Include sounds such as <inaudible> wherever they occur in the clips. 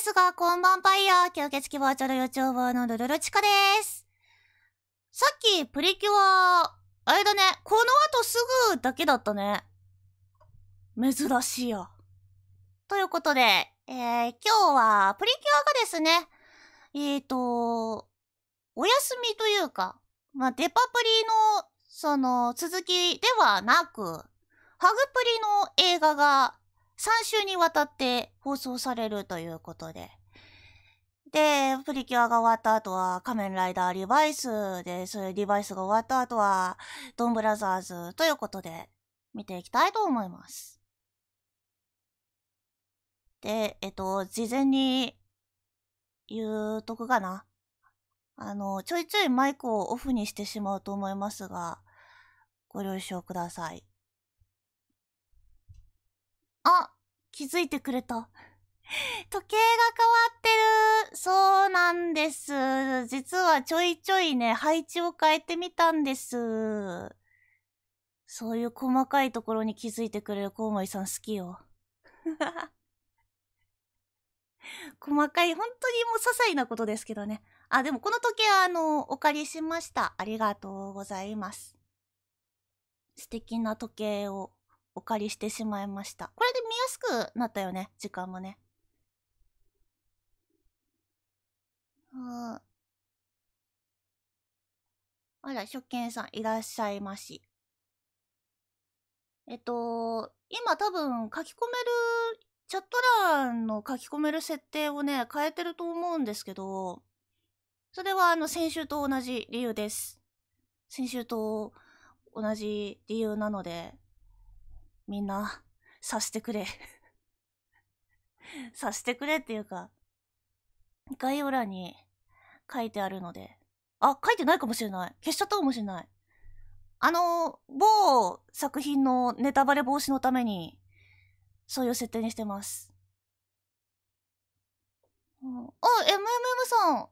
ですが、こんばんぱいや、吸血鬼バーチャル予兆はのルルルチカです。さっき、プリキュア、あれだね、この後すぐだけだったね。珍しいや。ということで、えー、今日は、プリキュアがですね、えーと、お休みというか、まあ、デパプリの、その、続きではなく、ハグプリの映画が3週にわたって放送されるということで。で、プリキュアが終わった後は仮面ライダーリバイスで、そういうリバイスが終わった後はドンブラザーズということで見ていきたいと思います。で、えっと、事前に言うとくかな。あの、ちょいちょいマイクをオフにしてしまうと思いますが、ご了承ください。あ、気づいてくれた。時計が変わってる。そうなんです。実はちょいちょいね、配置を変えてみたんです。そういう細かいところに気づいてくれるコウモリさん好きよ。<laughs> 細かい、本当にもう些細なことですけどね。あ、でもこの時計はあの、お借りしました。ありがとうございます。素敵な時計をお借りしてしまいました。これで見やすくなったよね、時間もね。あら、初見さんいらっしゃいまし。えっと、今多分書き込める、チャット欄の書き込める設定をね、変えてると思うんですけど、それはあの先週と同じ理由です。先週と同じ理由なので、みんな、察してくれ <laughs> 察してくれっていうか、概要欄に書いてあるので。あ、書いてないかもしれない。消しちゃったかもしれない。あの、某作品のネタバレ防止のために、そういう設定にしてます。あ、MMM さん。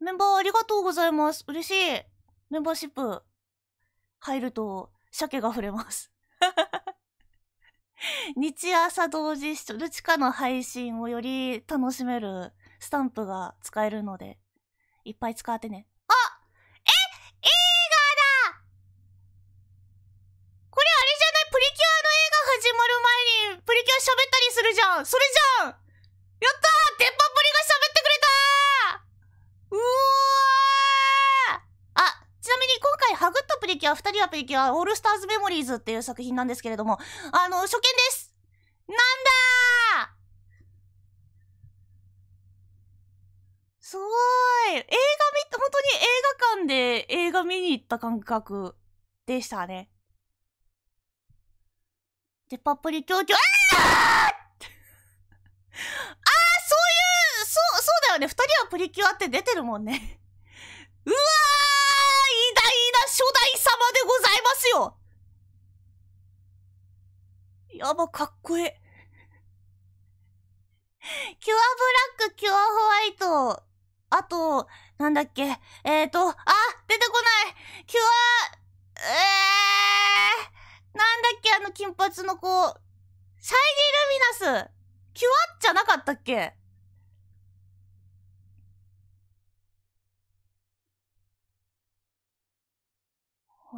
メンバーありがとうございます。嬉しい。メンバーシップ入ると、鮭が触れます。<laughs> <laughs> 日朝同時視聴、っちかの配信をより楽しめるスタンプが使えるので、いっぱい使ってね。あえ映画だこれあれじゃないプリキュアの映画始まる前にプリキュア喋ったりするじゃんそれじゃんやったー鉄板プリが喋ってくれたーうおーみに今回、ハグったプリキュア、二人はプリキュア、オールスターズメモリーズっていう作品なんですけれども、あの、初見ですなんだすごい映画見、本当に映画館で映画見に行った感覚でしたね。デパプリキュア、ああそういう、そう、そうだよね。二人はプリキュアって出てるもんねうわー初代様でございますよやば、かっこええ。キュアブラック、キュアホワイト。あと、なんだっけ。えーと、あ出てこないキュア、えー、なんだっけあの金髪の子。シャイニー・ルミナス。キュアじゃなかったっけ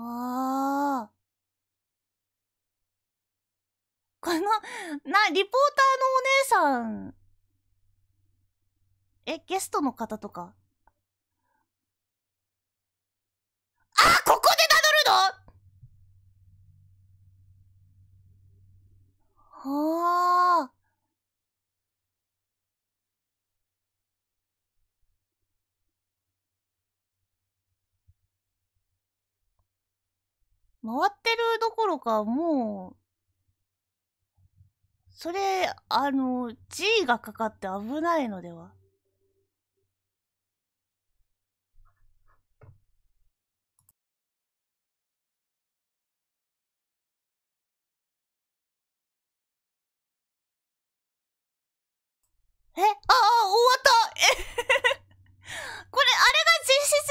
ああ。この、な、リポーターのお姉さん。え、ゲストの方とか。あここで名乗るのはあ。回ってるどころか、もう、それ、あの、G がかかって危ないのではえああ、終わったえ <laughs> これ、あれが実質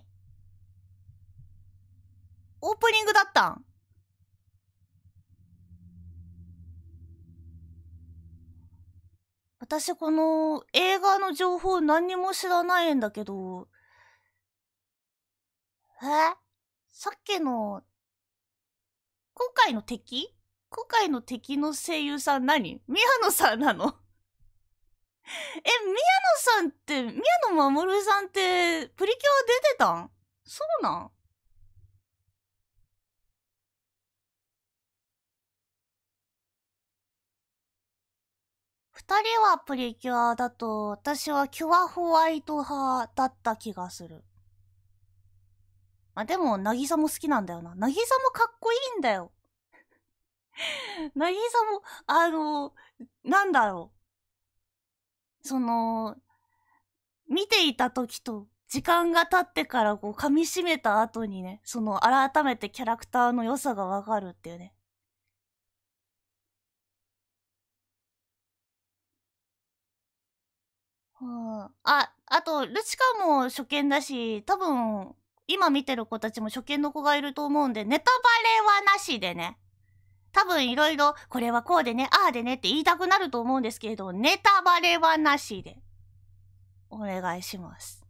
何オープニングだったん私この映画の情報何にも知らないんだけど、えさっきの、今回の敵今回の敵の声優さん何宮野さんなのえ、宮野さんって、宮野守さんって、プリキュア出てたんそうなん人はプリキュアだと、私はキュアホワイト派だった気がする。まあ、でも、なぎさも好きなんだよな。なぎさもかっこいいんだよ。なぎさも、あの、なんだろう。その、見ていた時と、時間が経ってからこう噛み締めた後にね、その改めてキャラクターの良さがわかるっていうね。あ、あと、ルチカも初見だし、多分、今見てる子たちも初見の子がいると思うんで、ネタバレはなしでね。多分いろいろ、これはこうでね、ああでねって言いたくなると思うんですけれど、ネタバレはなしで。お願いします。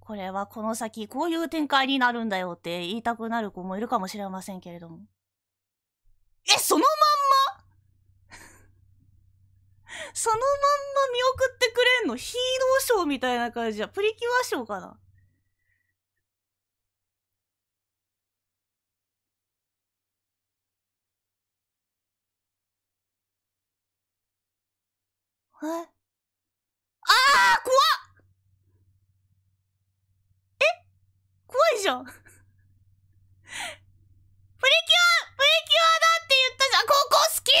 これはこの先こういう展開になるんだよって言いたくなる子もいるかもしれませんけれども。え、そのままそのまんま見送ってくれんのヒーローショーみたいな感じじゃ。プリキュアショーかなえああ怖っえ怖いじゃん <laughs> プリキュアプリキュアだって言ったじゃんここ好き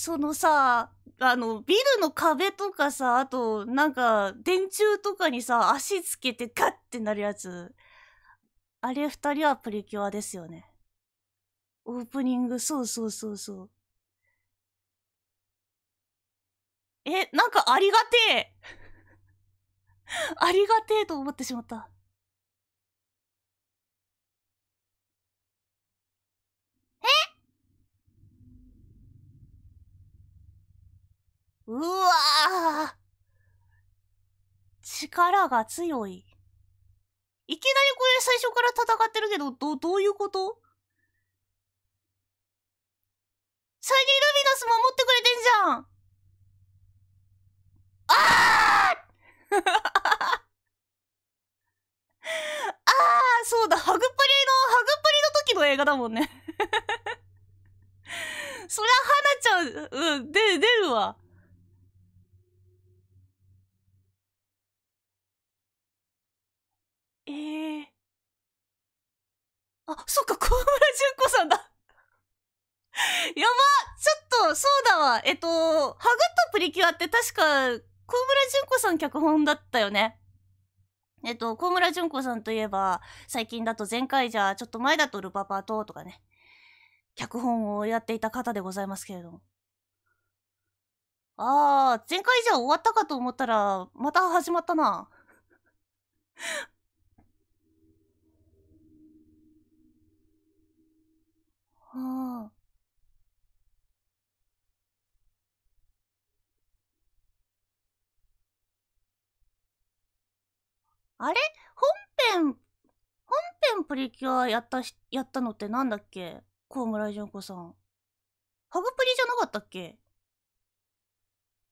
そのさ、あの、ビルの壁とかさ、あと、なんか、電柱とかにさ、足つけてガッってなるやつ。あれ二人はプリキュアですよね。オープニング、そうそうそうそう。え、なんかありがてえありがてえと思ってしまった。うわぁ力が強い。いきなりこれ最初から戦ってるけど、ど、どういうことサニー・ルミナス守ってくれてんじゃんあ <laughs> あああそうだ、ハグプリの、ハグプリの時の映画だもんね <laughs> そりゃ、花ちゃん、うん、で、出るわ。ええー、あ、そっか、河村淳子さんだ <laughs> やばちょっと、そうだわ。えっと、ハグとプリキュアって確か、河村淳子さん脚本だったよね。えっと、河村淳子さんといえば、最近だと前回じゃ、ちょっと前だとルパパととかね、脚本をやっていた方でございますけれども。ああ、前回じゃ終わったかと思ったら、また始まったな。ああ。あれ本編、本編プリキュアやったし、やったのってなんだっけコウムラジョンコさん。ハグプリじゃなかったっけ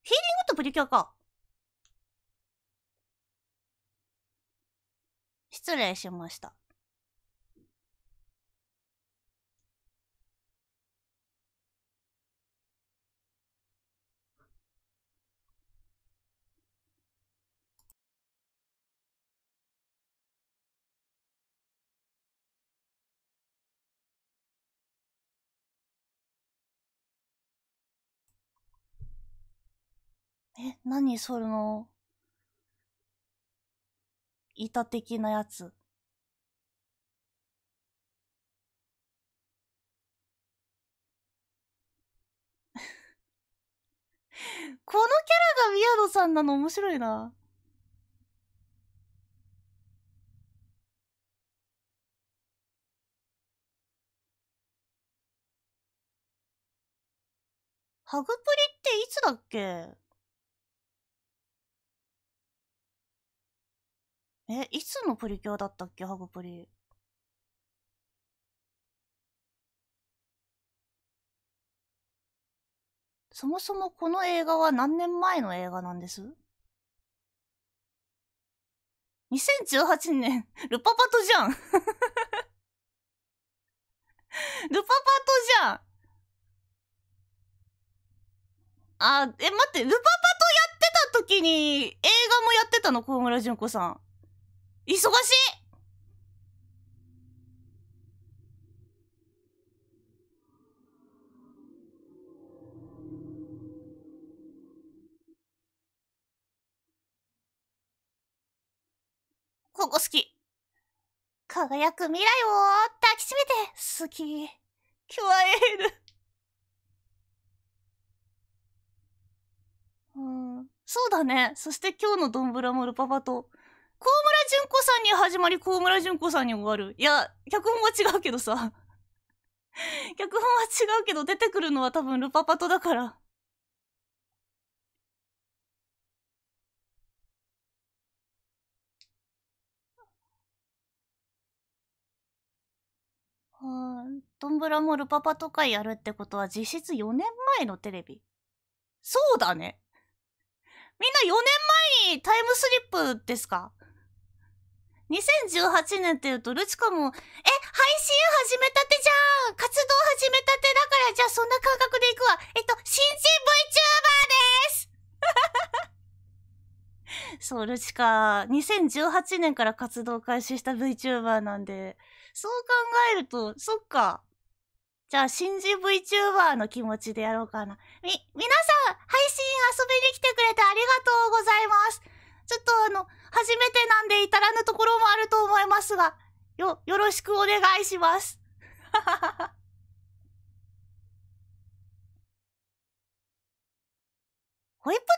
ヒーリングとプリキュアか。失礼しました。え、何その、板的なやつ。<laughs> このキャラが宮野さんなの面白いな。ハグプリっていつだっけえ、いつのプリキュアだったっけハグプリ。そもそもこの映画は何年前の映画なんです ?2018 年、<laughs> ルパパとじゃん <laughs> ルパパとじゃんあ、え、待って、ルパパとやってた時に映画もやってたの、小村淳子さん。忙しいここ好き。輝く未来を抱きしめて好き。キュアエール。うん。そうだね。そして今日のドンブラもルパパと高村淳子さんに始まり、高村淳子さんに終わる。いや、脚本は違うけどさ。<laughs> 脚本は違うけど、出てくるのは多分ルパパトだから。はあ、どんぶらもルパパとかやるってことは実質4年前のテレビ。そうだね。みんな4年前にタイムスリップですか2018年って言うと、ルチカも、え、配信始めたてじゃん活動始めたてだから、じゃあそんな感覚でいくわ。えっと、新人 VTuber です <laughs> そう、ルチカ、2018年から活動開始した VTuber なんで、そう考えると、そっか。じゃあ、新人 VTuber の気持ちでやろうかな。み、皆さん、配信遊びに来てくれてありがとうございます。ちょっとあの、初めてなんで至らぬところもあると思いますが、よ、よろしくお願いします。はははホイップデ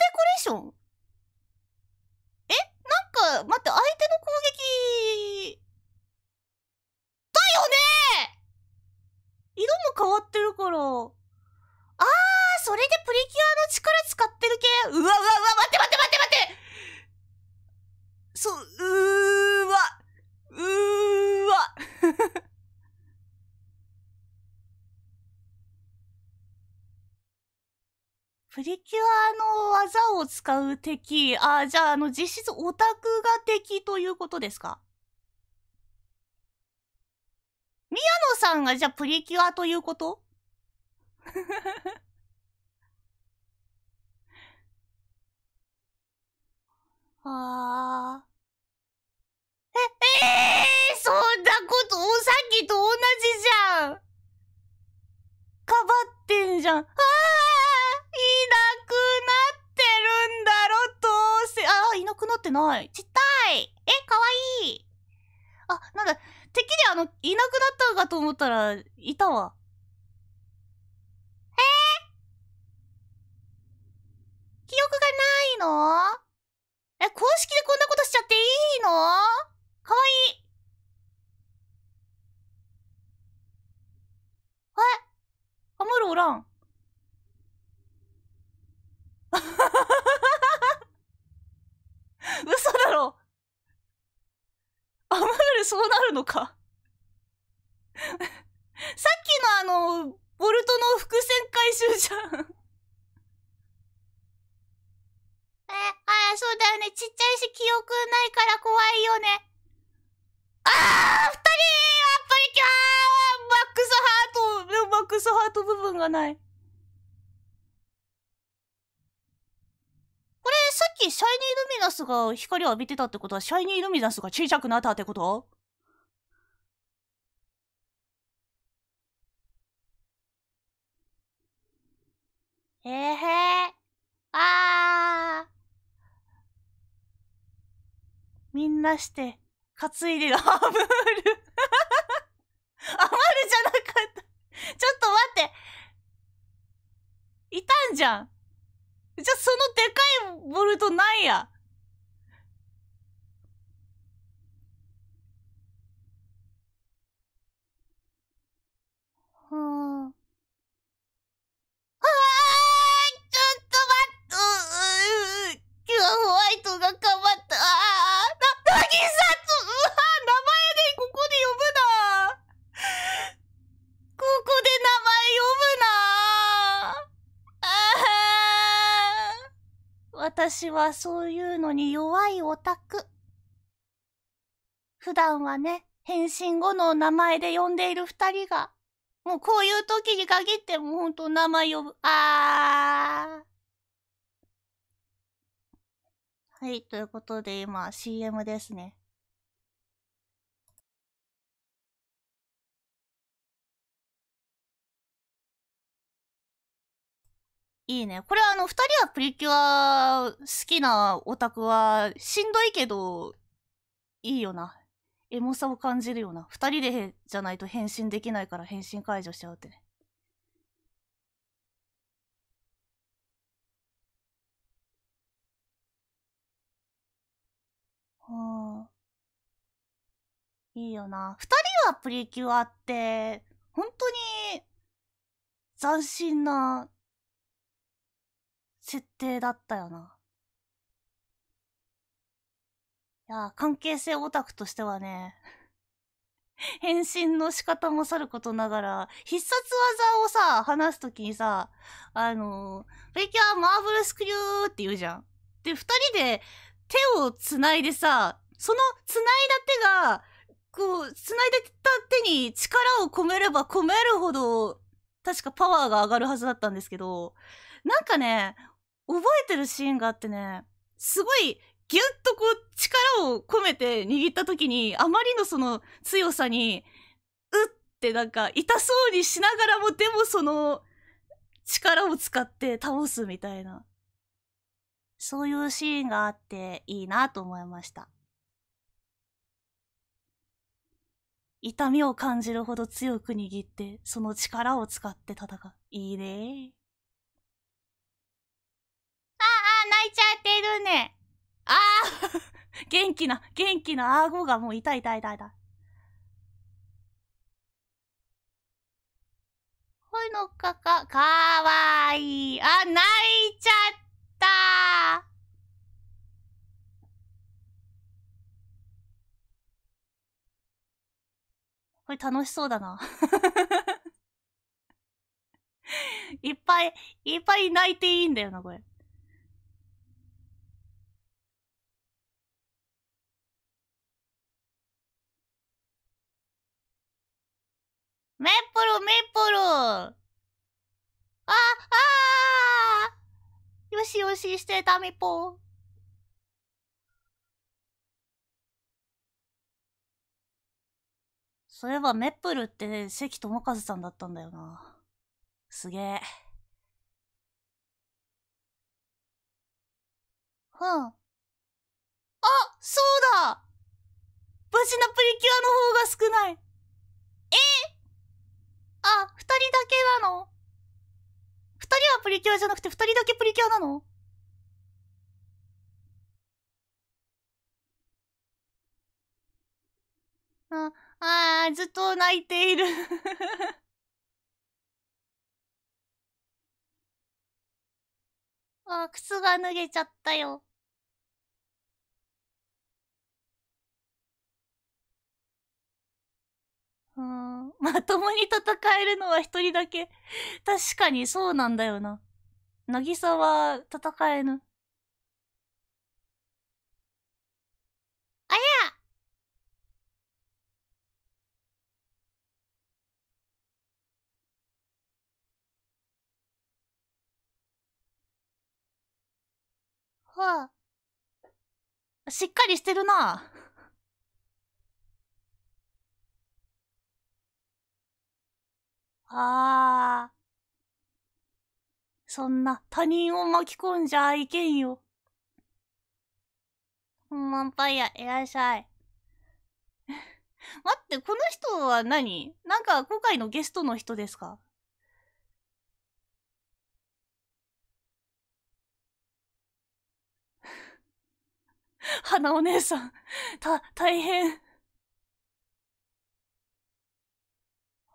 コレーションえなんか、待って、相手の攻撃、だよね色も変わってるから。あー、それでプリキュアの力使ってる系うわうわうわ、待って待って待って待ってそ、うーわうーわ <laughs> プリキュアの技を使う敵、あ、じゃあ、あの、実質オタクが敵ということですか宮野さんがじゃあプリキュアということあ <laughs> あ。ええー、そんなことさっきと同じじゃんかばってんじゃん。ああいなくなってるんだろ、どうせ。ああ、いなくなってない。ちったいえ、かわいいあ、なんだ、敵であの、いなくなったかと思ったら、いたわ。えー、記憶がないのえ、公式でこんなことしちゃっていいのかわいいえアムロおらん。<laughs> 嘘だろアムールそうなるのか <laughs> さっきのあの、ボルトの伏線回収じゃんえ、ああ、そうだよね。ちっちゃいし記憶ないから怖いよね。ああ二人やっぱりキュアマックスハート、マックスハート部分がない。これ、さっきシャイニールミナスが光を浴びてたってことは、シャイニールミナスが小さくなったってことえー、へー。あみんなして。担いでる、あ <laughs> ぶる。あぶルじゃなかった。ちょっと待って。いたんじゃん。じゃ、そのでかいボルトなんや。はあ。はあ、ちょっと待っと、今日ホワイトがかばった。ああ、な、なぎさ私はそういうのに弱いオタク。普段はね、変身後の名前で呼んでいる二人が、もうこういう時に限ってもうほんと名前呼ぶ。あー。はい、ということで今 CM ですね。いいね。これあの、二人はプリキュア好きなオタクは、しんどいけど、いいよな。エモさを感じるよな。二人でじゃないと変身できないから変身解除しちゃうってね。はあ。いいよな。二人はプリキュアって、本当に、斬新な設定だったよな。いや、関係性オタクとしてはね、返 <laughs> 信の仕方もさることながら、必殺技をさ、話すときにさ、あのー、プリキュアマーブルスクリューって言うじゃん。で、二人で手を繋いでさ、その繋いだ手が、こう、繋いでた手に力を込めれば込めるほど、確かパワーが上がるはずだったんですけど、なんかね、覚えてるシーンがあってね、すごいギュッとこう力を込めて握った時に、あまりのその強さに、うってなんか痛そうにしながらも、でもその力を使って倒すみたいな。そういうシーンがあっていいなと思いました。痛みを感じるほど強く握って、その力を使って戦う。いいねちゃってるね。ああ <laughs> 元気な、元気な顎がもう痛い痛い痛い痛い。ほのかか、かわいい。あ、泣いちゃったこれ楽しそうだな <laughs> いっぱい、いっぱい泣いていいんだよな、これ。メップル、メップルあ、あーよしよししてたみぽー。そういえば、メップルって関智和さんだったんだよな。すげえ。うん。あそうだ無事なプリキュアの方が少ないえあ、二人だけなの二人はプリキュアじゃなくて二人だけプリキュアなのあ、あー、ずっと泣いている <laughs> あ、靴が脱げちゃったよ。うん。まともに戦えるのは一人だけ。確かにそうなんだよな。なぎさは戦えぬ。あやはあ。しっかりしてるな。ああ。そんな他人を巻き込んじゃいけんよ。ほんまイア、いらっしゃい。<laughs> 待って、この人は何なんか今回のゲストの人ですか <laughs> 花お姉さん、<laughs> た、大変。は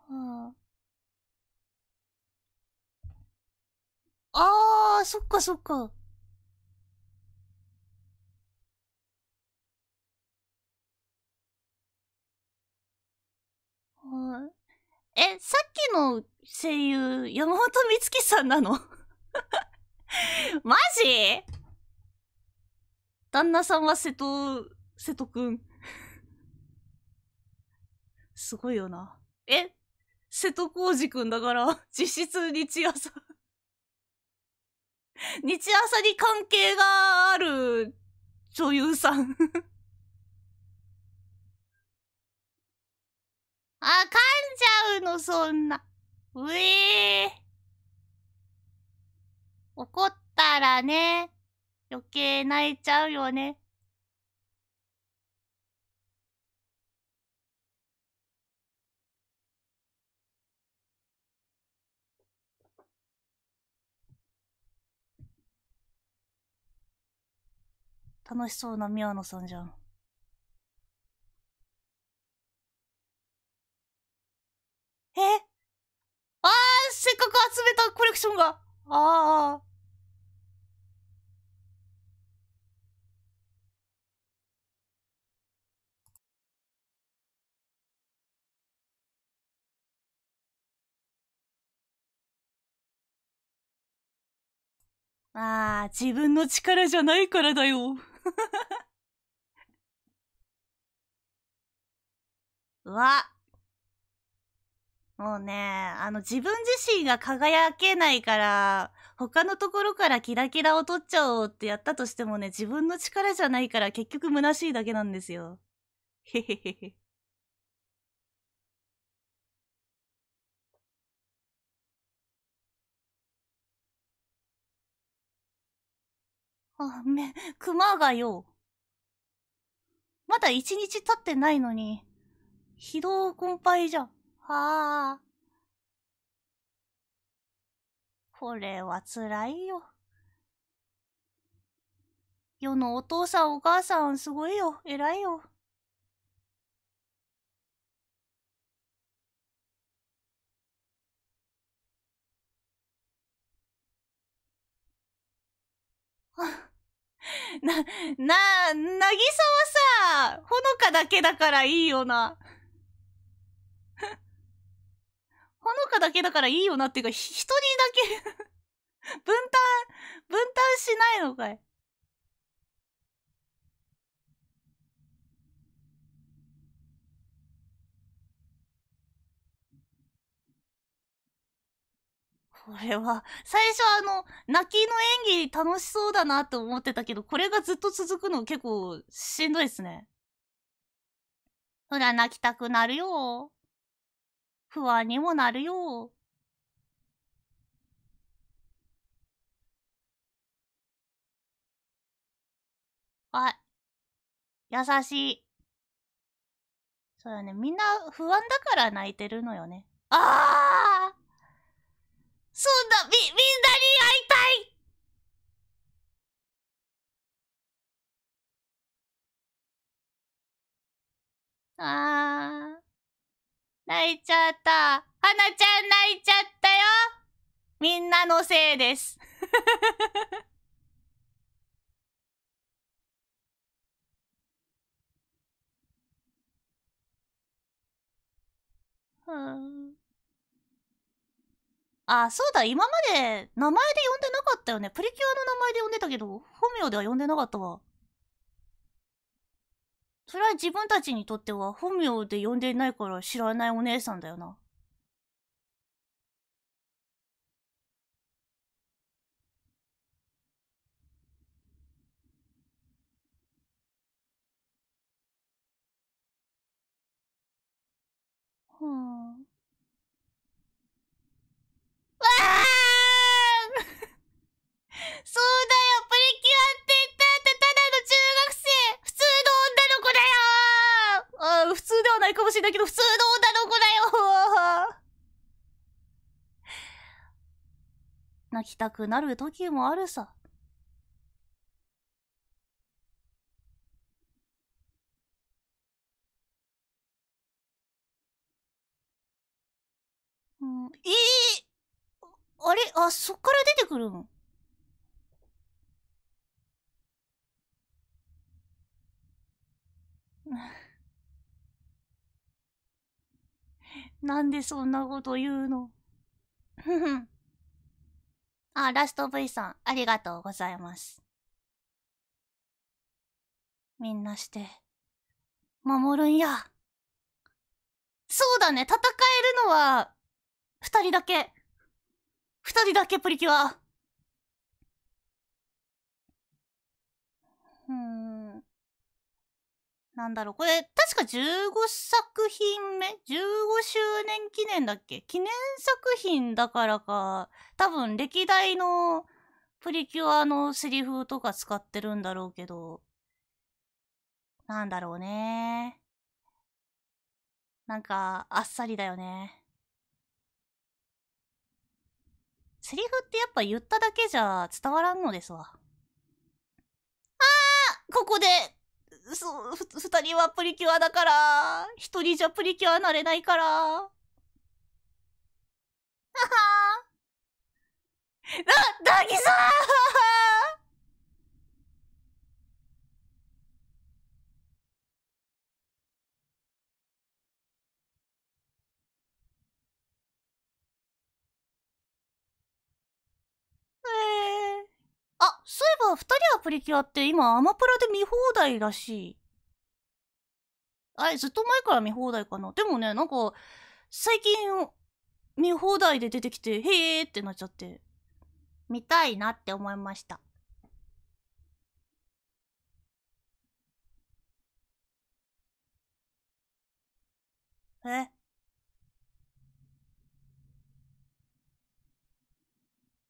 ああー、そっかそっか。はい。え、さっきの声優、山本美月さんなの <laughs> マジ旦那さんは瀬戸、瀬戸くん。すごいよな。え瀬戸康二くんだから、実質日朝 <laughs> 日朝に関係がある女優さん <laughs> あ、噛んじゃうの、そんな。うえー。怒ったらね、余計泣いちゃうよね。楽しそうな宮野さんじゃん。えああせっかく集めたコレクションが。ああ。ああ、自分の力じゃないからだよ。<laughs> うわ。もうね、あの自分自身が輝けないから、他のところからキラキラを取っちゃおうってやったとしてもね、自分の力じゃないから結局虚しいだけなんですよ。へへへへ。あ、め、熊がよ。まだ一日経ってないのに、疲労困憊じゃはあ。これは辛いよ。世のお父さんお母さんすごいよ。偉いよ。な、な、なぎさはさ、ほのかだけだからいいよな。ほのかだけだからいいよなっていうか、一人だけ <laughs> 分担、分担しないのかい。これは、最初あの、泣きの演技楽しそうだなって思ってたけど、これがずっと続くの結構しんどいっすね。ほら、泣きたくなるよ。不安にもなるよ。あ、優しい。そうよね。みんな不安だから泣いてるのよね。ああそうだ、み、みんなに会いたいあー。泣いちゃった。はなちゃん泣いちゃったよみんなのせいです。はああ、そうだ、今まで名前で呼んでなかったよね。プリキュアの名前で呼んでたけど、本名では呼んでなかったわ。それは自分たちにとっては本名で呼んでないから知らないお姉さんだよな。うん。そうだよプリキュアって言ったってただの中学生普通の女の子だよあ普通ではないかもしれないけど普通の女の子だよ泣きたくなる時もあるさ。うん、えー、あれあ、そっから出てくるの <laughs> なんでそんなこと言うのふふん。<laughs> あ、ラスト V さん、ありがとうございます。みんなして、守るんや。そうだね、戦えるのは、二人だけ。二人だけプリキュア。なんだろう、これ、確か15作品目 ?15 周年記念だっけ記念作品だからか、多分歴代のプリキュアのセリフとか使ってるんだろうけど、なんだろうね。なんか、あっさりだよね。セリフってやっぱ言っただけじゃ伝わらんのですわ。ああここでそう、二人はプリキュアだから、一人じゃプリキュアなれないから。ははーな、なぎさーそういえば、二人はプリキュアって今アマプラで見放題らしい。あれ、ずっと前から見放題かな。でもね、なんか、最近、見放題で出てきて、へーってなっちゃって、見たいなって思いました。え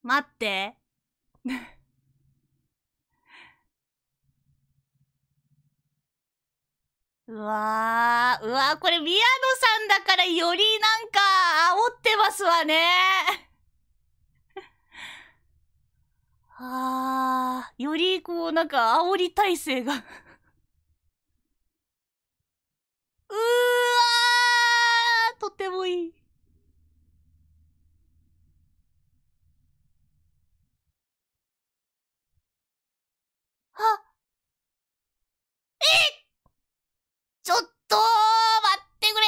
待って。うわあ、うわー、これ宮野さんだからよりなんか煽ってますわね。<laughs> あー、よりこうなんか煽り体制が <laughs> うーわー、とてもいい。と待ってくれ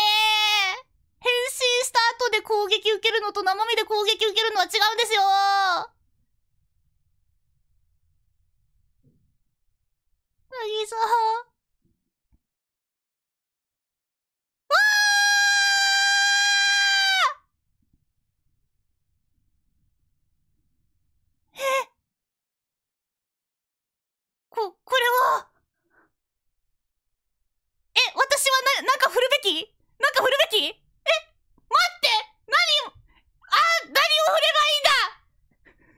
変身した後で攻撃受けるのと生身で攻撃受けるのは違うんですよーさーこきなんか振るべきえ待って何あ何を振ればいいんだ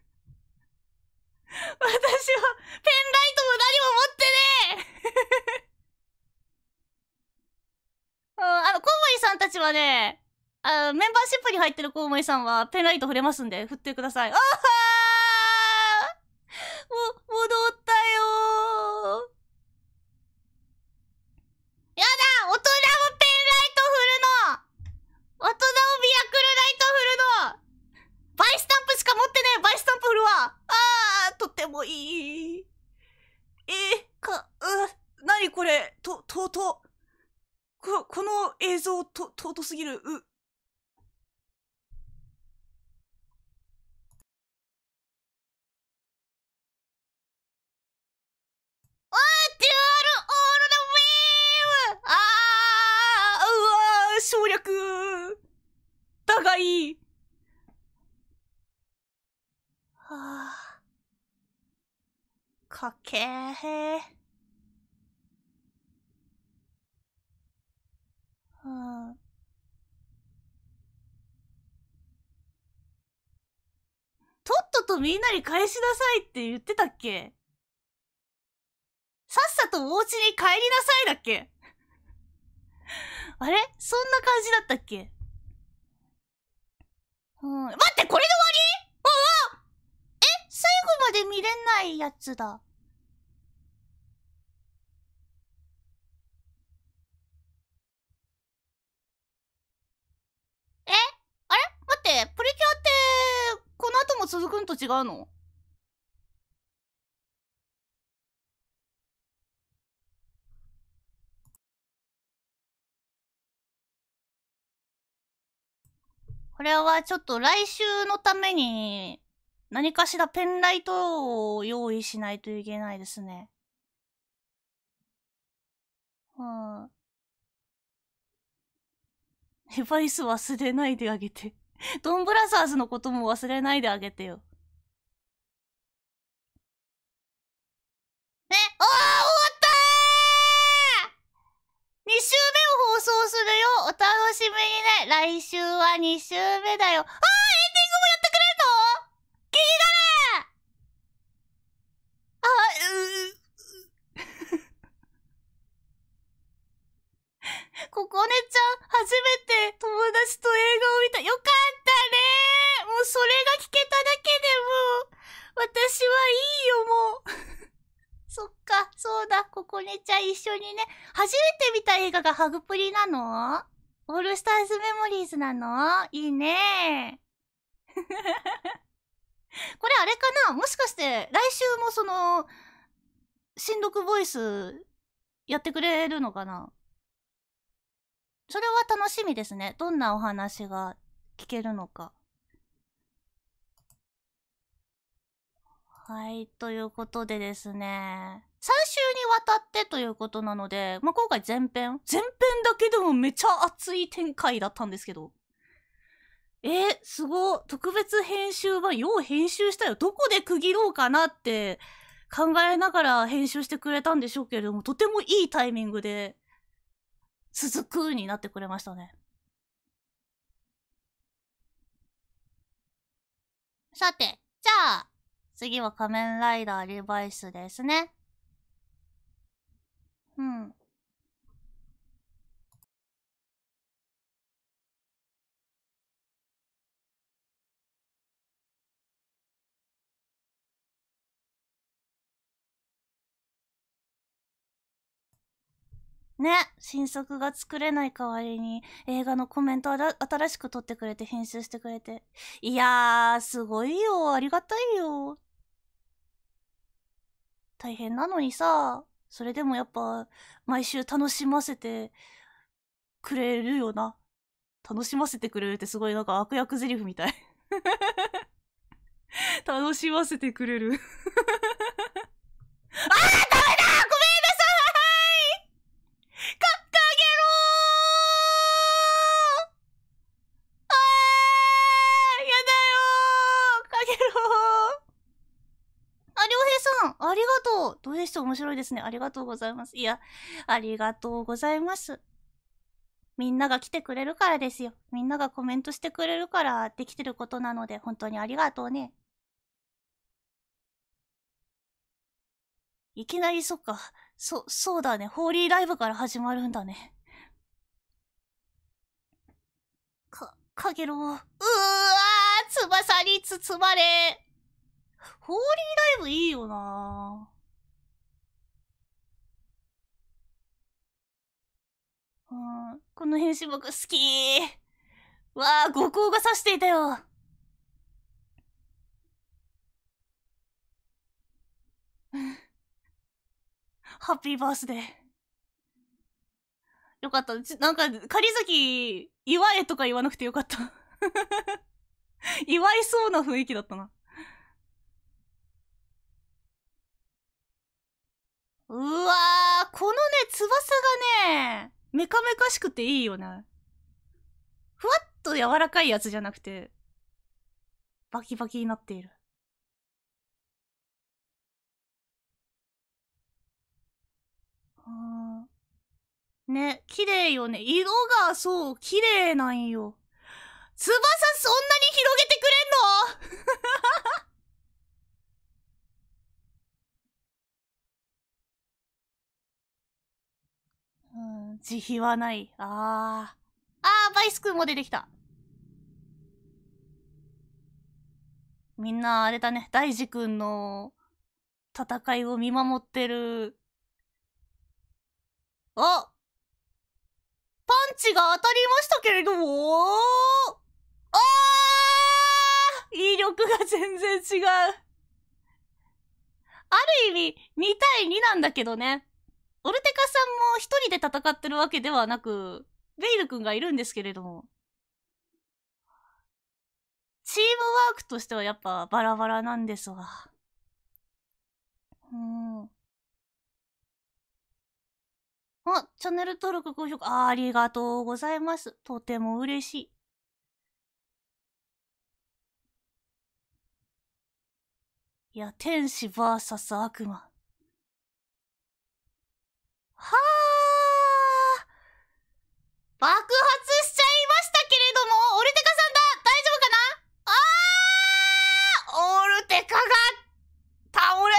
私はペンライトも何も持ってねあの、コウモリさんたちはね、あメンバーシップに入ってるコウモリさんはペンライト振れますんで、振ってください。あけー。うん。とっととみんなに返しなさいって言ってたっけさっさとお家に帰りなさいだっけあれそんな感じだったっけうん。待ってこれで終わりああえ最後まで見れないやつだ。ってプリキュアってこの後も続くんと違うのこれはちょっと来週のために何かしらペンライトを用意しないといけないですね。うん。デバイス忘れないであげて <laughs> ドンブラザーズのことも忘れないであげてよ。ね、おー終わったー !2 週目を放送するよお楽しみにね来週は2週目だよあーここねちゃん、初めて友達と映画を見た。よかったねもうそれが聞けただけでも、私はいいよ、もう。<laughs> そっか、そうだ、ここねちゃん一緒にね。初めて見た映画がハグプリなのオールスターズメモリーズなのいいね <laughs> これあれかなもしかして、来週もその、新読ボイスやってくれるのかなそれは楽しみですね。どんなお話が聞けるのか。はい、ということでですね。3週にわたってということなので、まあ、今回前編前編だけでもめちゃ熱い展開だったんですけど。えすご特別編集版、よう編集したよ。どこで区切ろうかなって考えながら編集してくれたんでしょうけれども、とてもいいタイミングで続くになってくれましたね。さて、じゃあ、次は仮面ライダーリバイスですね。うん。ね、新作が作れない代わりに映画のコメント新しく撮ってくれて編集してくれて。いやー、すごいよ。ありがたいよ。大変なのにさ、それでもやっぱ毎週楽しませてくれるよな。楽しませてくれるってすごいなんか悪役台詞みたい <laughs> 楽しませてくれるああ <laughs> どうでした面白いですね。ありがとうございます。いや、ありがとうございます。みんなが来てくれるからですよ。みんながコメントしてくれるからできてることなので、本当にありがとうね。いきなりそっか。そ、そうだね。ホーリーライブから始まるんだね。か、かげろう。うーわー翼に包まれ。ホーリーライブいいよなぁ。あこの編集僕好きわあ、五光が指していたよ。<laughs> ハッピーバースデー。よかった。なんか、狩崎、祝えとか言わなくてよかった。<laughs> 祝いそうな雰囲気だったな。うわー、このね、翼がね、メカメカしくていいよね。ふわっと柔らかいやつじゃなくて、バキバキになっている。ね、綺麗よね。色がそう、綺麗なんよ。翼そんなに広げてくれんの <laughs> 慈悲はない。あー。あー、バイスくんも出てきた。みんな、あれだね、大二くんの戦いを見守ってる。あパンチが当たりましたけれどもあー威力が全然違う。ある意味、2対2なんだけどね。オルテカさんも一人で戦ってるわけではなく、ベイル君がいるんですけれども、チームワークとしてはやっぱバラバラなんですわ。うん。あ、チャンネル登録、高評価、ありがとうございます。とても嬉しい。いや、天使 VS 悪魔。はあ。爆発しちゃいましたけれども、オルテカさんだ大丈夫かなああオルテカが、倒れ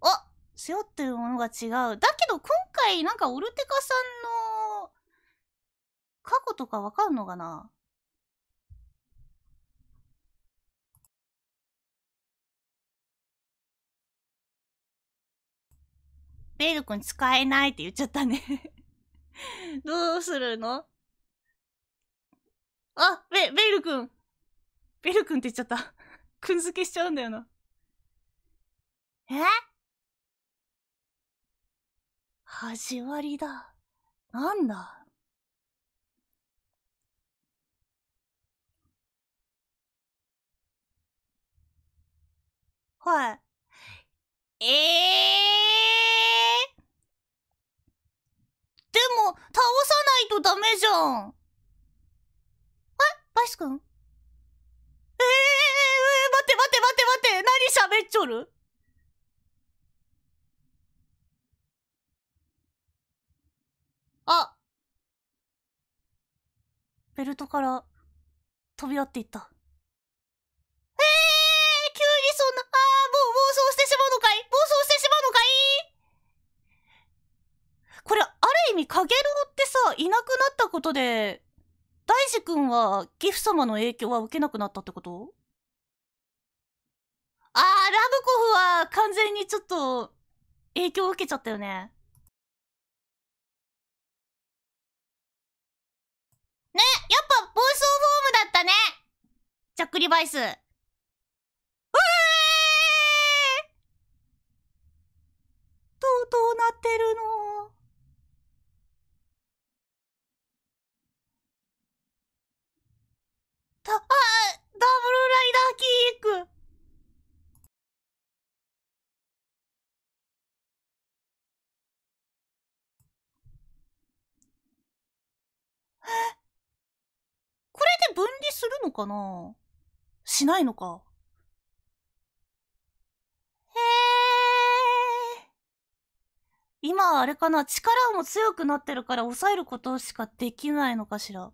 たあ、背負ってるものが違う。だけど今回なんかオルテカさんの、過去とかわかるのかなベイル君使えないって言っちゃったね <laughs> どうするのあ、ベ、ベイル君ベル君って言っちゃった。<laughs> くんづけしちゃうんだよな。え始まりだ。なんだはい。ええーも、倒さないとダメじゃん。えバイス君えー、えー、待って待って待って待って、何喋っちょるあ。ベルトから飛び降っていった。味、かげろうってさ、いなくなったことで、大くんは、ギフ様の影響は受けなくなったってことあー、ラブコフは完全にちょっと、影響を受けちゃったよね。ね、やっぱ、ボイスオフォームだったねジャックリバイス。うえどう、どうなってるのあ、あ、ダブルライダーキックえこれで分離するのかなしないのかへえ。今あれかな力も強くなってるから抑えることしかできないのかしら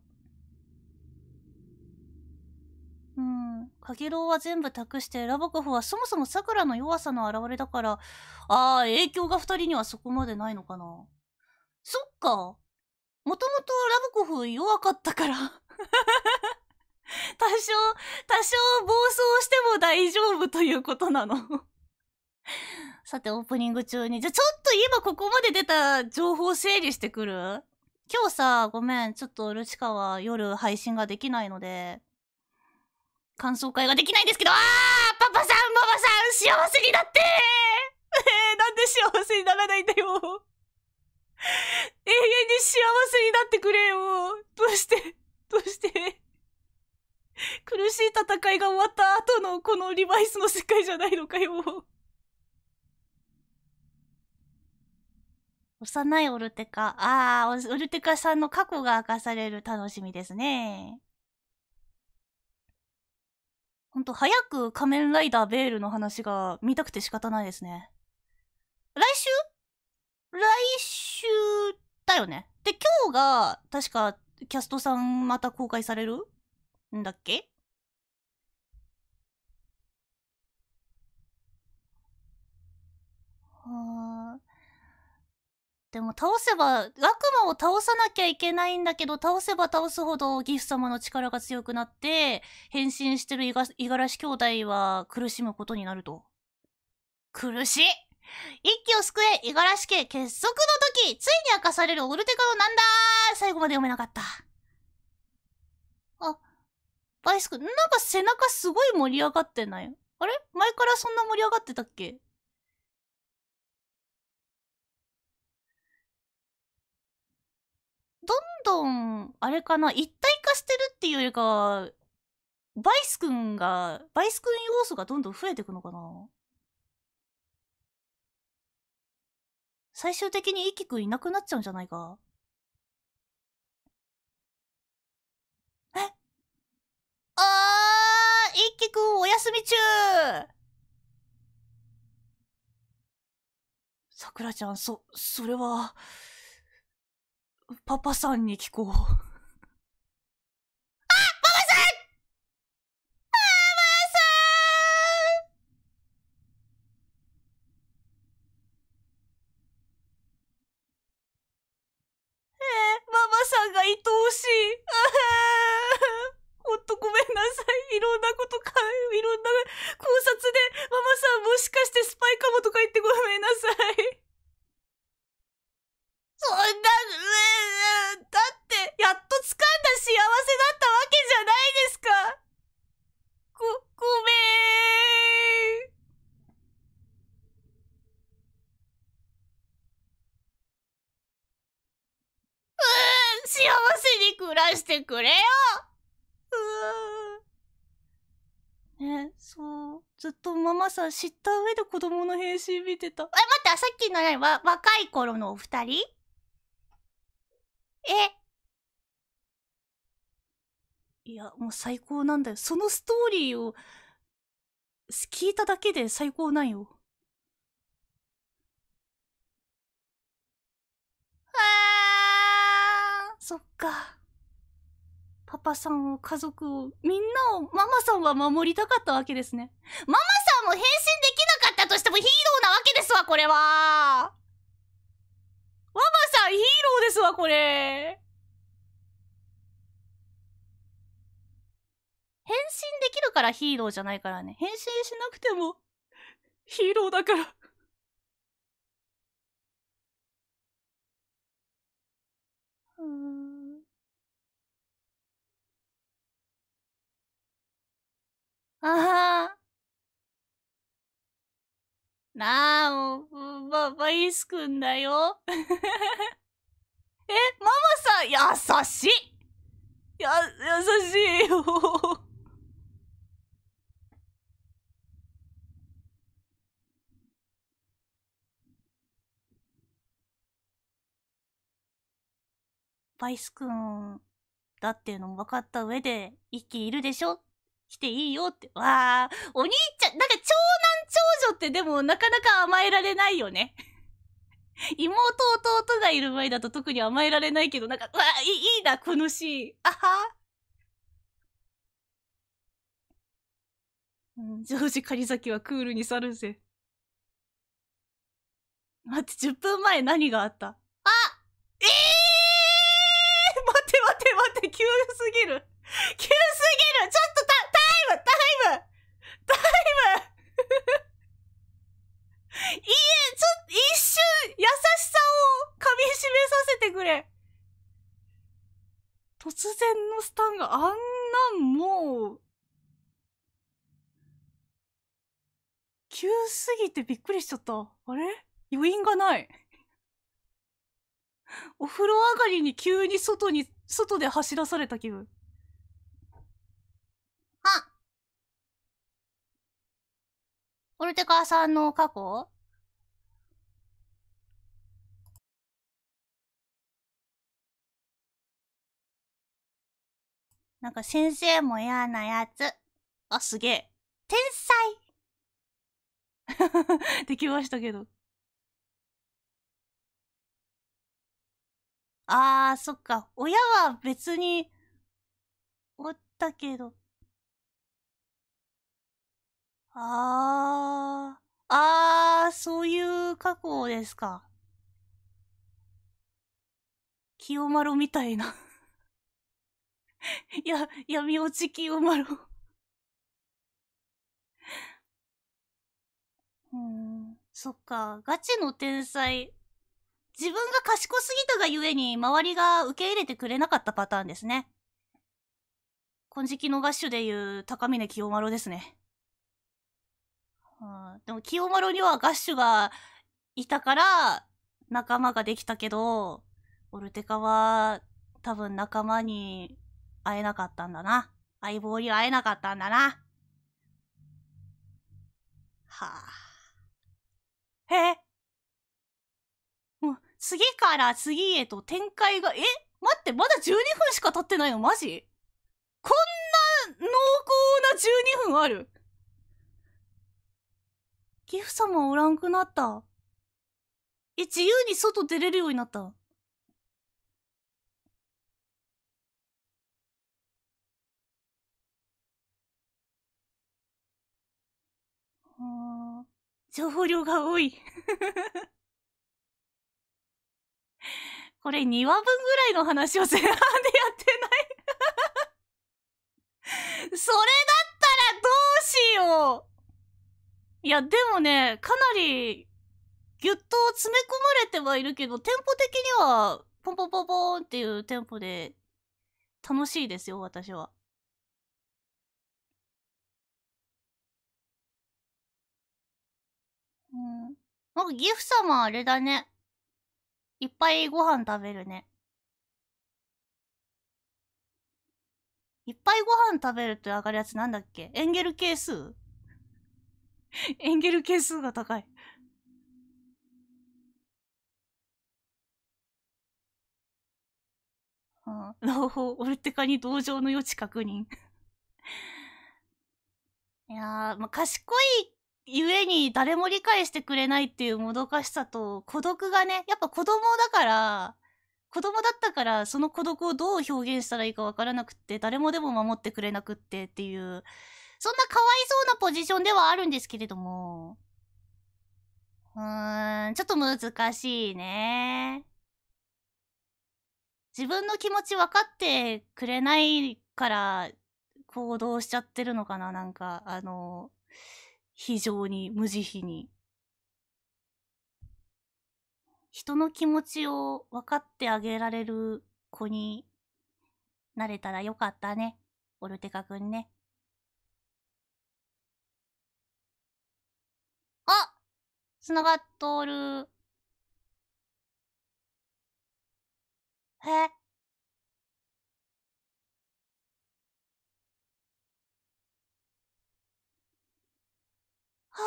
うん。かげろうは全部託して、ラブコフはそもそも桜の弱さの表れだから、ああ、影響が二人にはそこまでないのかな。そっか。もともとラブコフ弱かったから <laughs> 多少、多少暴走しても大丈夫ということなの <laughs> さて、オープニング中に。じゃ、ちょっと今ここまで出た情報整理してくる今日さ、ごめん、ちょっとルチカは夜配信ができないので、感想会ができないんですけど、あーパパさん、ママさん、幸せになってえー、<laughs> なんで幸せにならないんだよ。永遠に幸せになってくれよ。どうして、どうして。苦しい戦いが終わった後のこのリバイスの世界じゃないのかよ。幼いオルテカ。ああ、オルテカさんの過去が明かされる楽しみですね。ほんと、早く仮面ライダーベールの話が見たくて仕方ないですね。来週来週だよね。で、今日が、確か、キャストさんまた公開されるんだっけはでも倒せば、悪魔を倒さなきゃいけないんだけど、倒せば倒すほどギフ様の力が強くなって、変身してる五十嵐兄弟は苦しむことになると。苦しい一気を救え、五十嵐家結束の時、ついに明かされるオルテカのなんだ最後まで読めなかった。あ、バイスク、なんか背中すごい盛り上がってないあれ前からそんな盛り上がってたっけどんどん、あれかな、一体化してるっていうよりか、バイス君が、バイス君要素がどんどん増えていくのかな最終的にイキ君いなくなっちゃうんじゃないかえあーイキ君お休み中さくらちゃん、そ、それは。パパさんに聞こう。あパパさんパパさんえー、ママさんが愛おしい。ほんとごめんなさい。いろんなことか、いろんな考察で、ママさんもしかしてスパイかもとか言ってごめんなさい。こんな、だって、やっと掴んだ幸せだったわけじゃないですかご、ごめーん。うん、幸せに暮らしてくれようん。ね、そう。ずっとママさん知った上で子供の変身見てた。え、待って、さっきの何わ、若い頃のお二人えいや、もう最高なんだよ。そのストーリーを聞いただけで最高なんよ。あー、そっか。パパさんを、家族を、みんなを、ママさんは守りたかったわけですね。ママさんも変身できなかったとしてもヒーローなわけですわ、これはワバさんヒーローですわ、これ。変身できるからヒーローじゃないからね。変身しなくてもヒーローだから。ん。ああ。なあ、もう、ば、ばいすくんだよ。え、ママさん、優しいや、優しいよ。バイスくんだっていうのも分かった上で、一気いるでしょ来ていいよって。わあ、お兄ちゃん、なんか長男長女ってでもなかなか甘えられないよね。<laughs> 妹弟がいる前だと特に甘えられないけど、なんか、うわ、いいいな、このシーン。あはん、ジョージ・カリザキはクールに去るぜ。待って、10分前何があったあええー、待って待って待って、急すぎる。急すぎるちょっとタ、タイムタイムタイムれ突然のスタンがあんなんもう、急すぎてびっくりしちゃった。あれ余韻がない。<laughs> お風呂上がりに急に外に、外で走らされた気分。あオルテカさんの過去なんか先生も嫌なやつ。あ、すげえ。天才 <laughs> できましたけど。あー、そっか。親は別に、おったけど。あー、あー、そういう過去ですか。清丸みたいな <laughs> や、闇落ち清まろう。ん、そっか。ガチの天才。自分が賢すぎたがゆえに、周りが受け入れてくれなかったパターンですね。金色のガッシュでいう高峰清丸ですね。はでも清丸にはガッシュがいたから仲間ができたけど、オルテカは多分仲間に会えなかったんだな。相棒に会えなかったんだな。はあ。へえ。もう、次から次へと展開が、え待って、まだ12分しか経ってないのマジこんな濃厚な12分あるギフ様おらんくなった。え、自由に外出れるようになった。情報量が多い <laughs> これ2話分ぐらいの話を前半でやってない <laughs> それだったらどうしよういや、でもね、かなり、ぎゅっと詰め込まれてはいるけど、テンポ的には、ポンポンポンポンっていうテンポで、楽しいですよ、私は。うん。なんかギフ様あれだね。いっぱいご飯食べるね。いっぱいご飯食べると上がるやつなんだっけエンゲル係数エンゲル係数が高いああ、朗報、オルテカに同情の余地確認いやー、まあ、賢いゆえに誰も理解してくれないっていうもどかしさと孤独がね、やっぱ子供だから、子供だったからその孤独をどう表現したらいいかわからなくって、誰もでも守ってくれなくってっていう、そんなかわいそうなポジションではあるんですけれども。うーん、ちょっと難しいね。自分の気持ち分かってくれないから行動しちゃってるのかななんか、あの、非常に無慈悲に。人の気持ちを分かってあげられる子になれたらよかったね、オルテカくんね。あつながっとる。えあ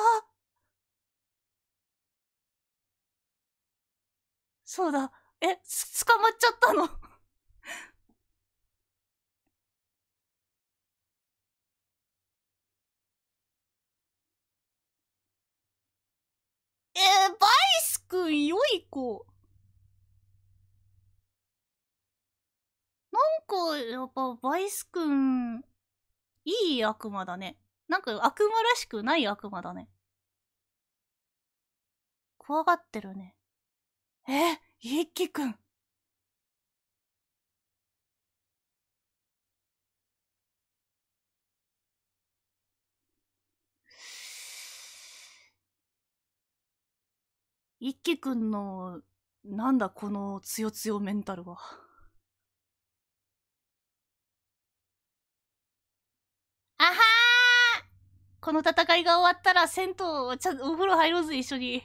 そうだ。え、つ、捕まっちゃったの <laughs> えー、バイスくん、良い子。なんか、やっぱ、バイスくん、いい悪魔だね。なんか悪魔らしくない悪魔だね。怖がってるね。え、一輝くん。一輝くんの、なんだこの強強メンタルは。この戦いが終わったら銭湯ちゃお風呂入ろうぜ、一緒に。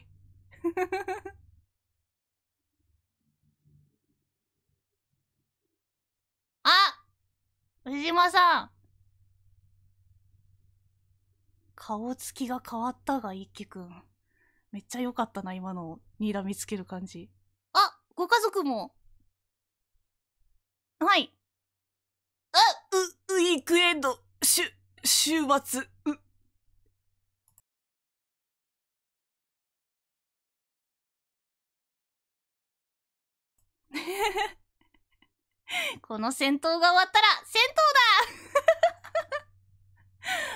<laughs> あ藤島さん顔つきが変わったが、一輝くん。めっちゃ良かったな、今の。にらみつける感じ。あご家族もはい。あ、う、ウィークエンド、しゅ、週末、う、<laughs> この戦闘が終わったら戦闘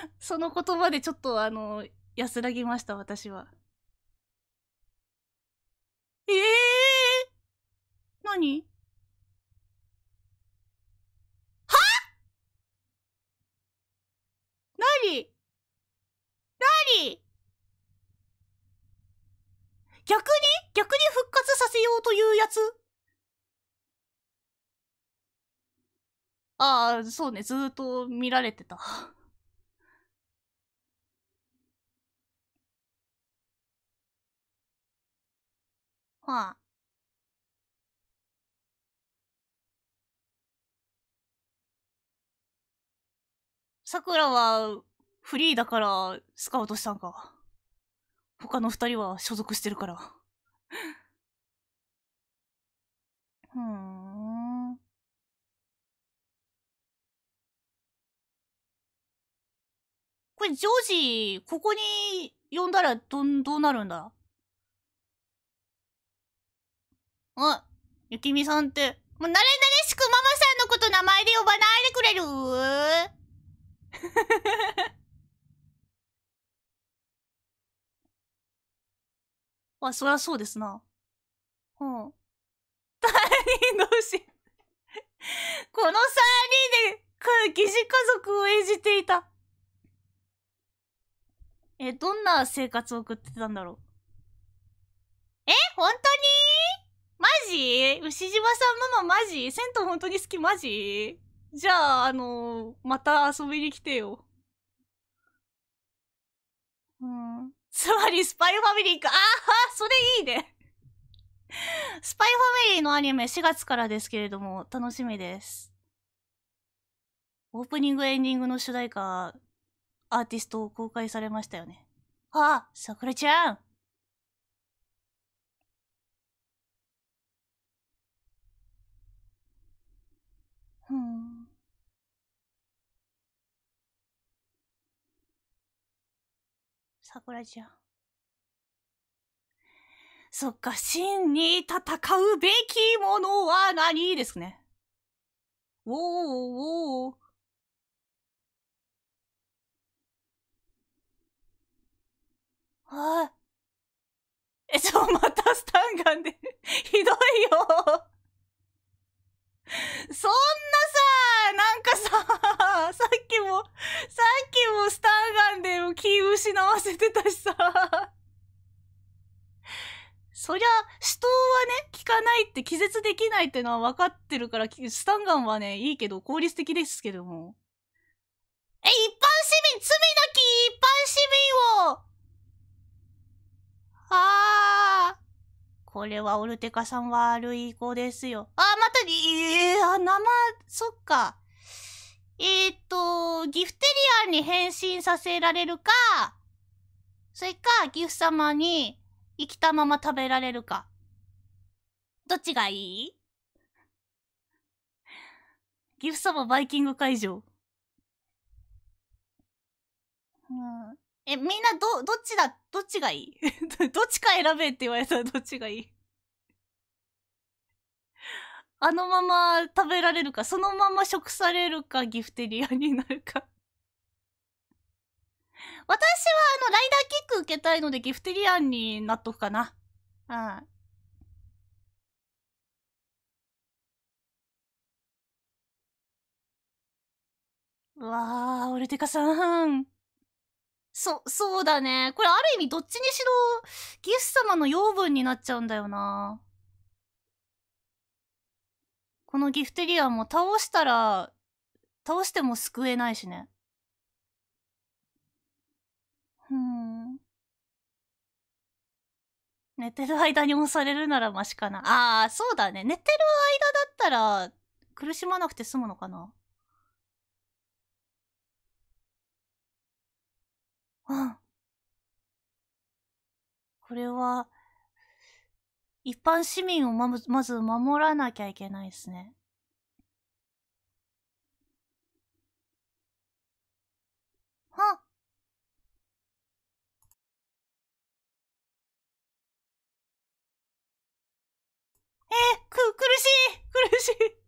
だ <laughs> その言葉でちょっとあの、安らぎました、私は。ええー、何は何何逆に逆に復活させようというやつああ、そうね、ずっと見られてた。<laughs> はあ。桜はフリーだからスカウトしたんか。他の二人は所属してるから。うん。これ、ジョージ、ここに呼んだらど、どうなるんだあ、ゆきみさんって、もうなれなれしくママさんのこと名前で呼ばないでくれる <laughs> あ、そりゃそうですな。うん。大人同士この三人で、疑似家族を演じていた。え、どんな生活を送ってたんだろうえ本当にマジ牛島さんマママジ銭湯本当に好きマジじゃあ、あのー、また遊びに来てよ。うん。つまり、スパイファミリーか。ああ、それいいね。スパイファミリーのアニメ4月からですけれども、楽しみです。オープニングエンディングの主題歌、アーティストを公開されましたよね。あさくらちゃんふん。さくらちゃん。そっか、真に戦うべきものは何ですね。おーおーおー。はい。え、ちょ、<laughs> またスタンガンで <laughs> ひどいよ <laughs> そんなさ、なんかさ、さっきも、さっきもスタンガンで気失わせてたしさ。そりゃ、死闘はね、効かないって、気絶できないってのは分かってるから、スタンガンはね、いいけど、効率的ですけども。え、一般市民、罪なき一般市民をああ。これはオルテカさん悪い子ですよ。あ、また、ええー、あ、生、そっか。えっ、と、ギフテリアンに変身させられるか、それか、ギフ様に生きたまま食べられるか。どっちがいいギフ様バイキング会場。うん。え、みんなど、どっちだどっちがいい <laughs> どっちか選べって言われたらどっちがいいあのまま食べられるか、そのまま食されるか、ギフテリアになるか私は、あの、ライダーキック受けたいので、ギフテリアンになっとくかな。うん。うわあ、オルテカさん。そ、そうだね。これある意味どっちにしろ、ギフ様の養分になっちゃうんだよな。このギフテリアも倒したら、倒しても救えないしね。ふーん。寝てる間に押されるならマシかな。ああ、そうだね。寝てる間だったら、苦しまなくて済むのかな。うん。これは、一般市民をまず、まず守らなきゃいけないですね。はえー、く、苦しい苦しい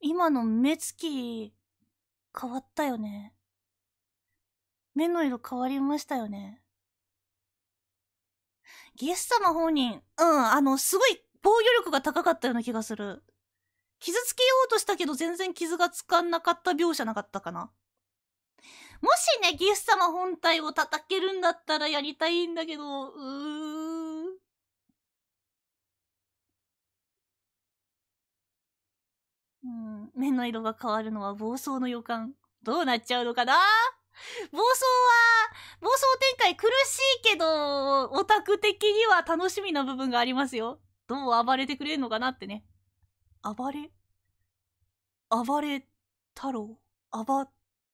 今の目つき、変わったよね。目の色変わりましたよね。ゲス様本人、うん、あの、すごい防御力が高かったような気がする。傷つけようとしたけど全然傷がつかんなかった描写なかったかな。もしね、ゲス様本体を叩けるんだったらやりたいんだけど、うーん。うん、目の色が変わるのは暴走の予感。どうなっちゃうのかな暴走は、暴走展開苦しいけど、オタク的には楽しみな部分がありますよ。どう暴れてくれるのかなってね。暴れ暴れ太郎アバ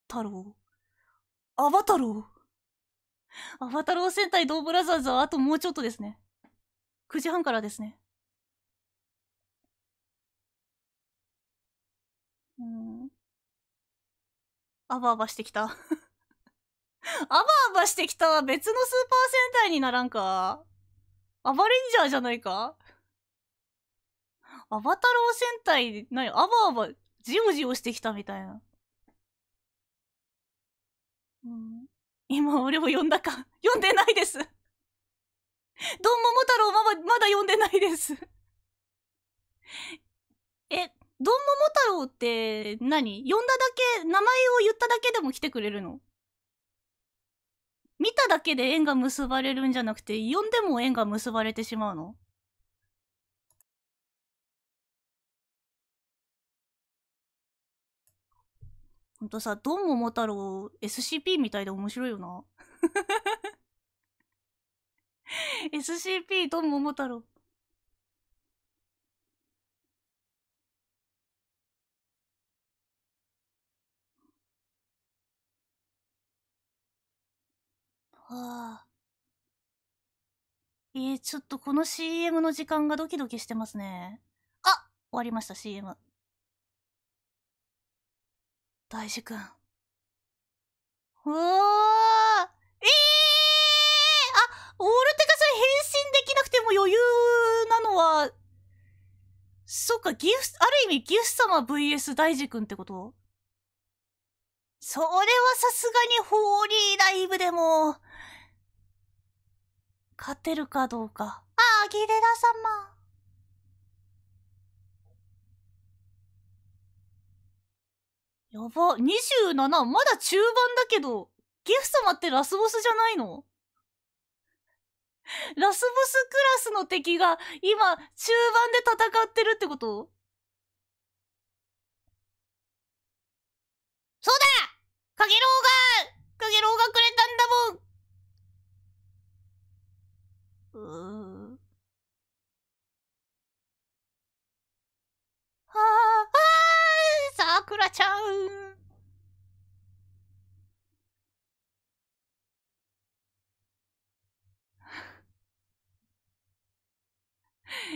太郎アバ太郎アバ太郎戦隊ドーブラザーズはあともうちょっとですね。9時半からですね。うん。あばあばしてきたあばあばしてきた別のスーパー戦隊にならんか。アバレンジャーじゃないかアバタロー戦隊、なに、アバアバ、ジオジオしてきたみたいな。うん、今俺を呼んだか。呼んでないです。ドンモモ太郎まだ、まだ呼んでないです。え、どんもも太郎って何呼んだだけ、名前を言っただけでも来てくれるの見ただけで縁が結ばれるんじゃなくて、呼んでも縁が結ばれてしまうのほんとさ、ドンモモ太郎 SCP みたいで面白いよな。SCP ドンモモ太郎。ああ。えー、ちょっとこの CM の時間がドキドキしてますね。あ終わりました CM。大樹くん。おーえー、あオールテカさん変身できなくても余裕なのは、そっか、ギフ、ある意味ギフ様 VS 大樹くんってことそれはさすがにホーリーライブでも、勝てるかどうか。ああ、ギレラ様。やば、27、まだ中盤だけど、ギフ様ってラスボスじゃないのラスボスクラスの敵が今中盤で戦ってるってことそうだかげろうが、かげろうがくれたんだもんうん。はい、さくらちゃん。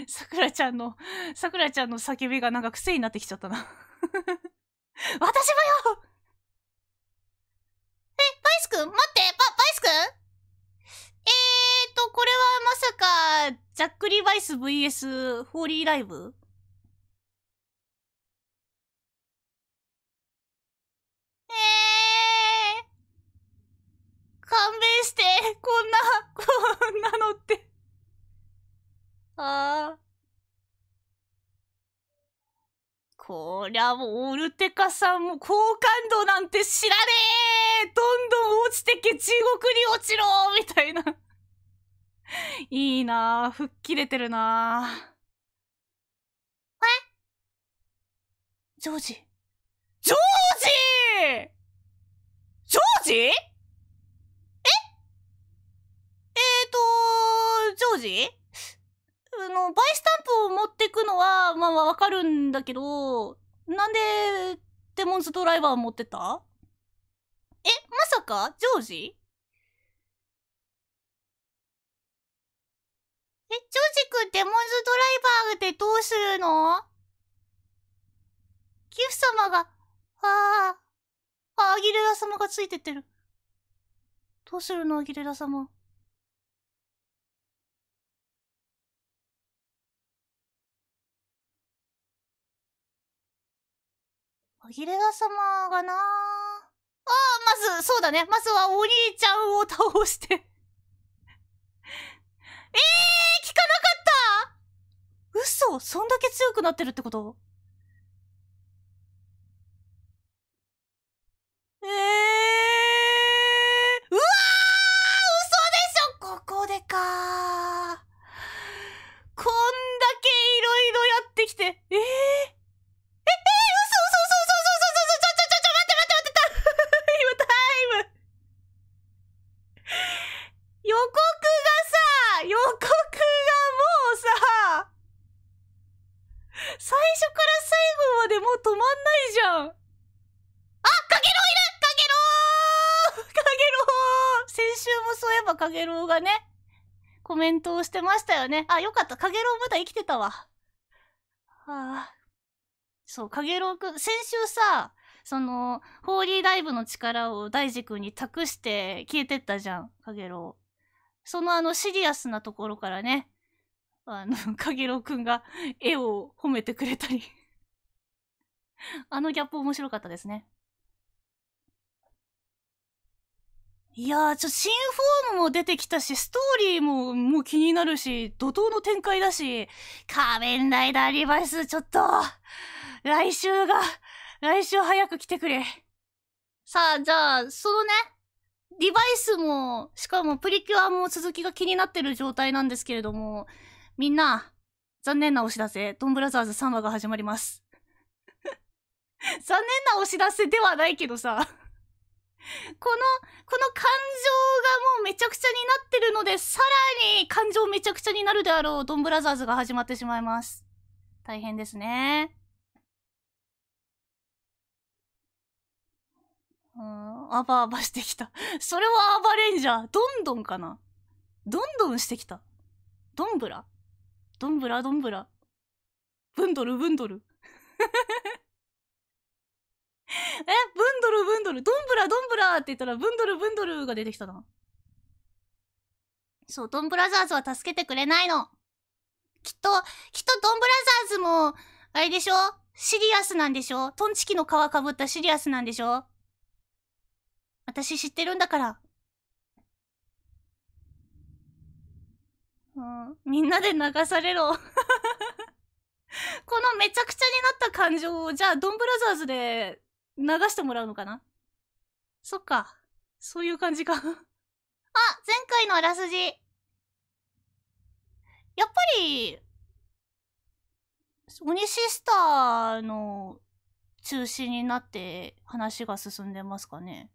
さくらちゃんの、さくらちゃんの叫びがなんか癖になってきちゃったな <laughs> 私もよえ、バイスくん待って、バ、バイスくんえー、と、これはまさか、ジックリりバイス VS ホーリーライブええー、勘弁して、こんな、こんなのってああ。こりゃもう、オルテカさんも好感度なんて知らねえどんどん落ちてけ地獄に落ちろみたいな <laughs> いいなあ、吹っ切れてるなぁ。えジョージ。ジョージジョージええーと、ジョージあの、バイスタンプを持ってくのは、まあわかるんだけど、なんで、デモンズドライバー持ってたえ、まさかジョージえ、ジョージんデモンズドライバーってどうするのギフ様が、ああ、あ、アギレラ様がついてってる。どうするの、アギレラ様。アギレラ様がなああ、まず、そうだね。まずはお兄ちゃんを倒してええーそんだけ強くなってるってことよね。あ、よかった。かげろうまだ生きてたわ。はあ。そう、かげろうくん、先週さ、その、ホーリーライブの力を大二くんに託して消えてったじゃん、かげろう。そのあのシリアスなところからね、あの、かげろうくんが絵を褒めてくれたりあのギャップ面白かったですね。いやー、ちょ、新フォームも出てきたし、ストーリーも、もう気になるし、怒涛の展開だし、仮面ライダーリバイス、ちょっと、来週が、来週早く来てくれ。さあ、じゃあ、そのね、リバイスも、しかもプリキュアも続きが気になってる状態なんですけれども、みんな、残念なお知らせ、ドンブラザーズ3話が始まります。<laughs> 残念なお知らせではないけどさ。この、この感情がもうめちゃくちゃになってるので、さらに感情めちゃくちゃになるであろう、ドンブラザーズが始まってしまいます。大変ですね。うん、あばあばしてきた。それはバれんじゃー。どんどんかな。どんどんしてきた。ドンブラドンブラドンブラ。ブンドルブンドル。え、ブンドルブンドル、ドンブラドンブラって言ったら、ブンドルブンドルが出てきたな。そう、ドンブラザーズは助けてくれないの。きっと、きっとドンブラザーズも、あれでしょシリアスなんでしょトンチキの皮かぶったシリアスなんでしょ私知ってるんだから。うん、みんなで流されろ。<laughs> このめちゃくちゃになった感情を、じゃあ、ドンブラザーズで流してもらうのかなそっか。そういう感じかあ、前回のあらすじ。やっぱり、鬼シスターの中心になって話が進んでますかね。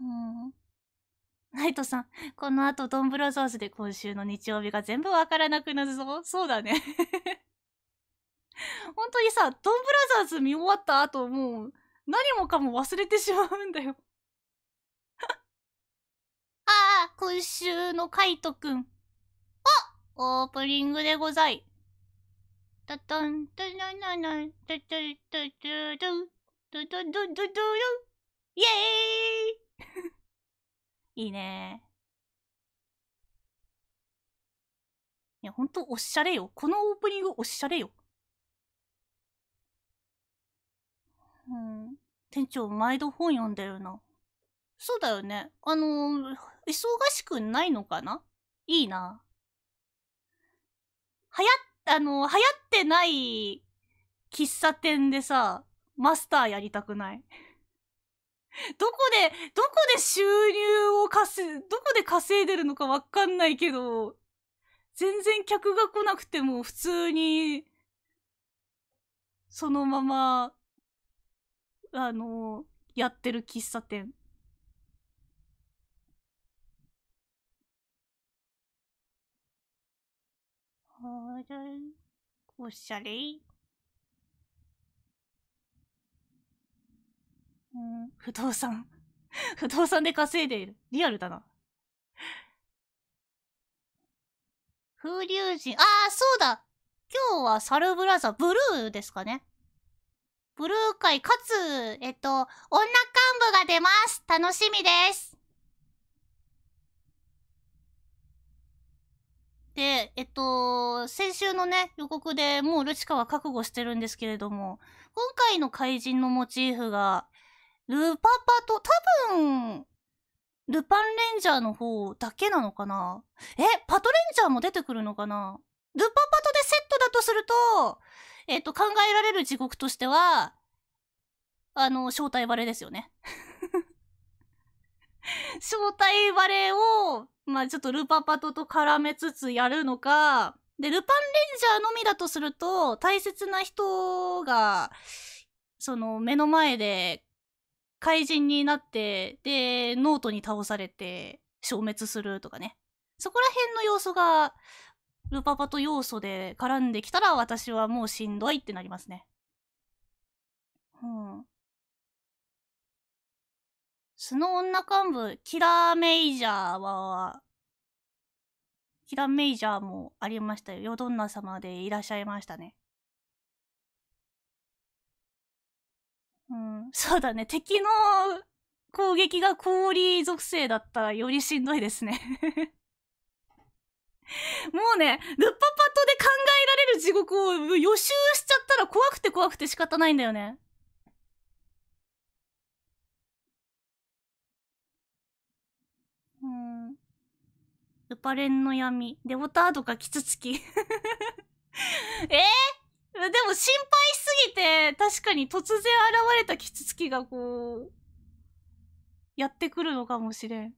うん。ナイトさん、この後ドンブラザーズで今週の日曜日が全部わからなくなるぞ。そうだね <laughs> 本当にさ、ドンブラザーズ見終わった後、もう、何もかも忘れてしまうんだよ <laughs> ああ、今週のカイトくん。あオープニングでござい。たたん、たななな、たたたたた、たたたたたた、イエーイ <laughs> いいねいや、ほんとおっしゃれよ。このオープニングおっしゃれよ。うん。店長、毎度本読んでるな。そうだよね。あのー、忙しくないのかないいな。はや、あのー、流行ってない喫茶店でさ、マスターやりたくない <laughs> どこで、どこで収入を稼い、どこで稼いでるのかわかんないけど、全然客が来なくても普通に、そのままあのー、やってる喫茶店。あい。おしゃれうん、不動産。<laughs> 不動産で稼いでいる。リアルだな。風流人。ああ、そうだ今日はサルブラザ、ブルーですかねブルー界かつ、えっと、女幹部が出ます。楽しみです。で、えっと、先週のね、予告でもうルチカは覚悟してるんですけれども、今回の怪人のモチーフが、ルパパと多分、ルパンレンジャーの方だけなのかなえ、パトレンジャーも出てくるのかなルパパとでセットだとすると、えっ、ー、と、考えられる地獄としては、あの、正体バレですよね。<laughs> 正体バレを、まあ、ちょっとルパパトと絡めつつやるのか、で、ルパンレンジャーのみだとすると、大切な人が、その、目の前で、怪人になって、で、ノートに倒されて、消滅するとかね。そこら辺の要素がルパパと要素で絡んできたら私はもうしんどいってなりますね。うん。スの女幹部、キラーメイジャーは、キラーメイジャーもありましたよ。ヨドンナ様でいらっしゃいましたね。うん、<laughs> そうだね。敵の攻撃が氷属性だったらよりしんどいですね <laughs> もうね、ルッパパトで考えられる地獄を予習しちゃったら怖くて怖くて仕方ないんだよね。うん。ルパレンの闇。デボタードかキツツキ。<laughs> えー、でも心配すぎて、確かに突然現れたキツツキがこう、やってくるのかもしれん。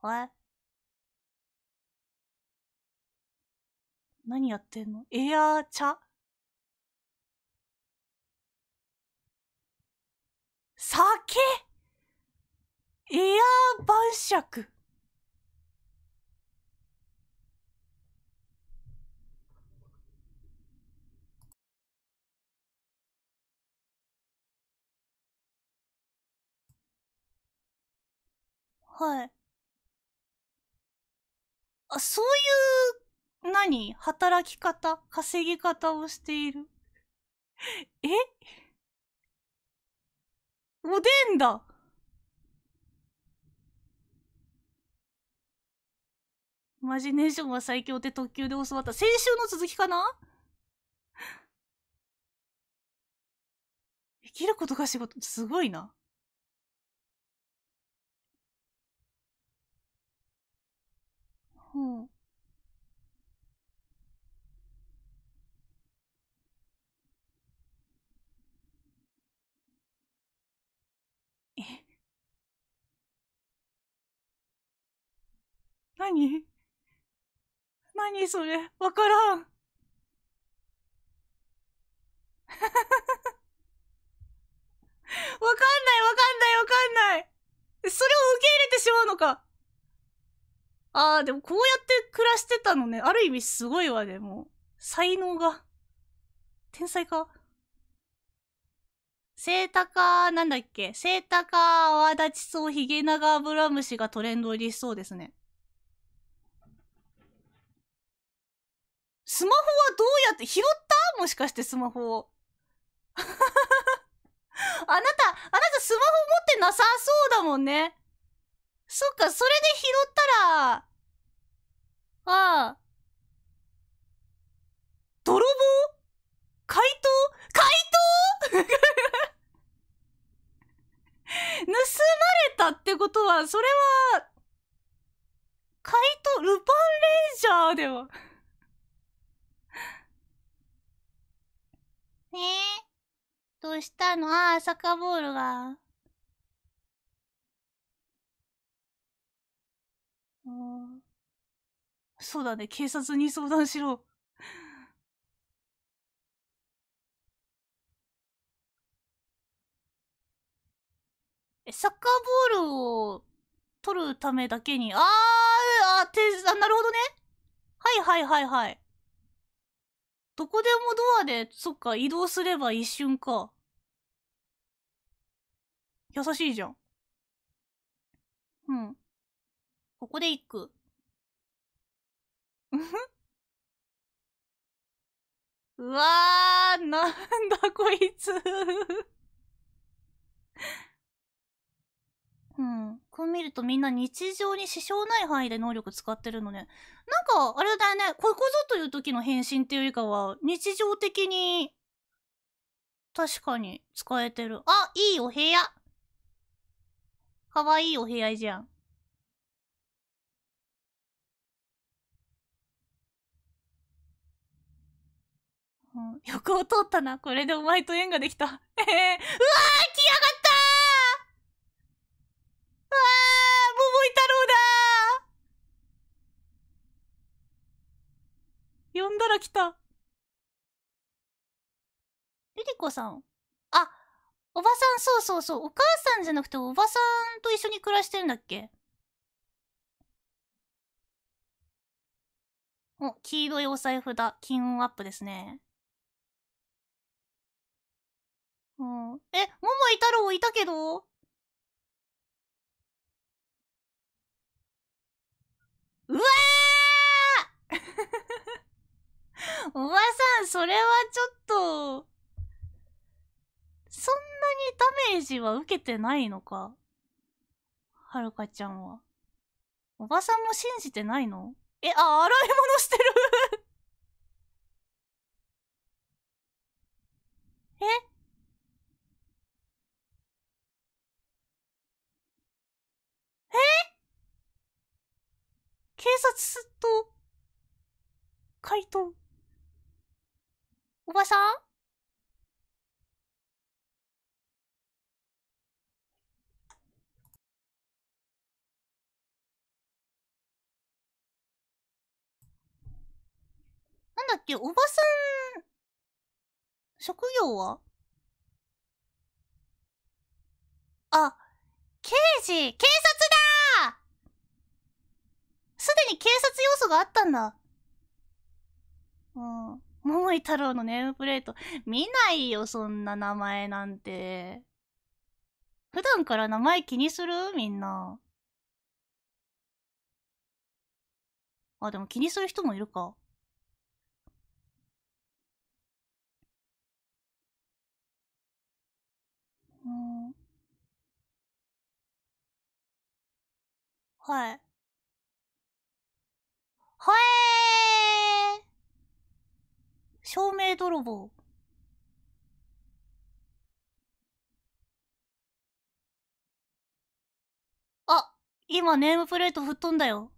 はい。何やってんのエアー茶酒エアー晩酌はい。あ、そういう何働き方稼ぎ方をしている。えおでんだマジネーションは最強って特急で教わった。先週の続きかな生きることが仕事、すごいな。うん。何何それわからん。<laughs> わかんないわかんないわかんないそれを受け入れてしまうのかああ、でもこうやって暮らしてたのね。ある意味すごいわ、でも。才能が。天才か。セータカなんだっけセータカ泡立ちそうヒゲアブラムシがトレンド入りしそうですね。スマホはどうやって拾ったもしかしてスマホを。<laughs> あなた、あなたスマホ持ってなさそうだもんね。そっか、それで拾ったら、ああ。泥棒怪盗怪盗 <laughs> 盗まれたってことは、それは、怪盗ルパンレンジャーでは。えー、どうしたのああ、サッカーボールが。そうだね、警察に相談しろ。え、サッカーボールを取るためだけに、あー、あ、て、あ、なるほどね。はいはいはいはい。どこでもドアで、そっか、移動すれば一瞬か。優しいじゃん。うん。ここで行く。う <laughs> ふうわー、なんだこいつうん。こう見るとみんな日常に支障ない範囲で能力使ってるのね。なんか、あれだよね、ここぞという時の変身っていうよりかは、日常的に、確かに使えてる。あ、いいお部屋。かわいいお部屋じゃん。うん、横 <laughs> を通ったな。これでお前と縁ができた。ええうわー来やがった桃太郎だ呼んだら来た。ゆりこさん。あ、おばさん、そうそうそう。お母さんじゃなくておばさんと一緒に暮らしてるんだっけお、黄色いお財布だ。金運アップですね。うん。え、桃井太郎いたけどうわー <laughs> おばさん、それはちょっと、そんなにダメージは受けてないのかはるかちゃんは。おばさんも信じてないのえ、あ、洗い物してる <laughs> え警察と、怪盗。おばさんなんだっけ、おばさん、職業はあ、刑事、警察だーすでに警察要素があったんだ。うん。桃井太郎のネームプレート。見ないよ、そんな名前なんて。普段から名前気にするみんな。あ、でも気にする人もいるか。はい。はえー照明泥棒。あ、今ネームプレート吹っ飛んだよ。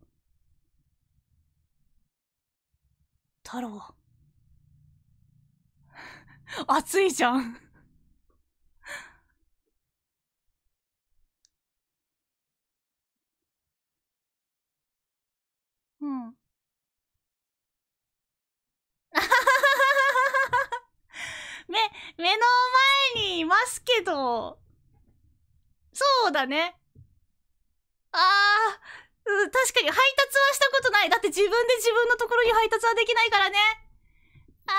太郎。<laughs> 熱いじゃんうん。目、<laughs> 目の前にいますけど、そうだね。ああ、確かに配達はしたことない。だって自分で自分のところに配達はできないからね。あ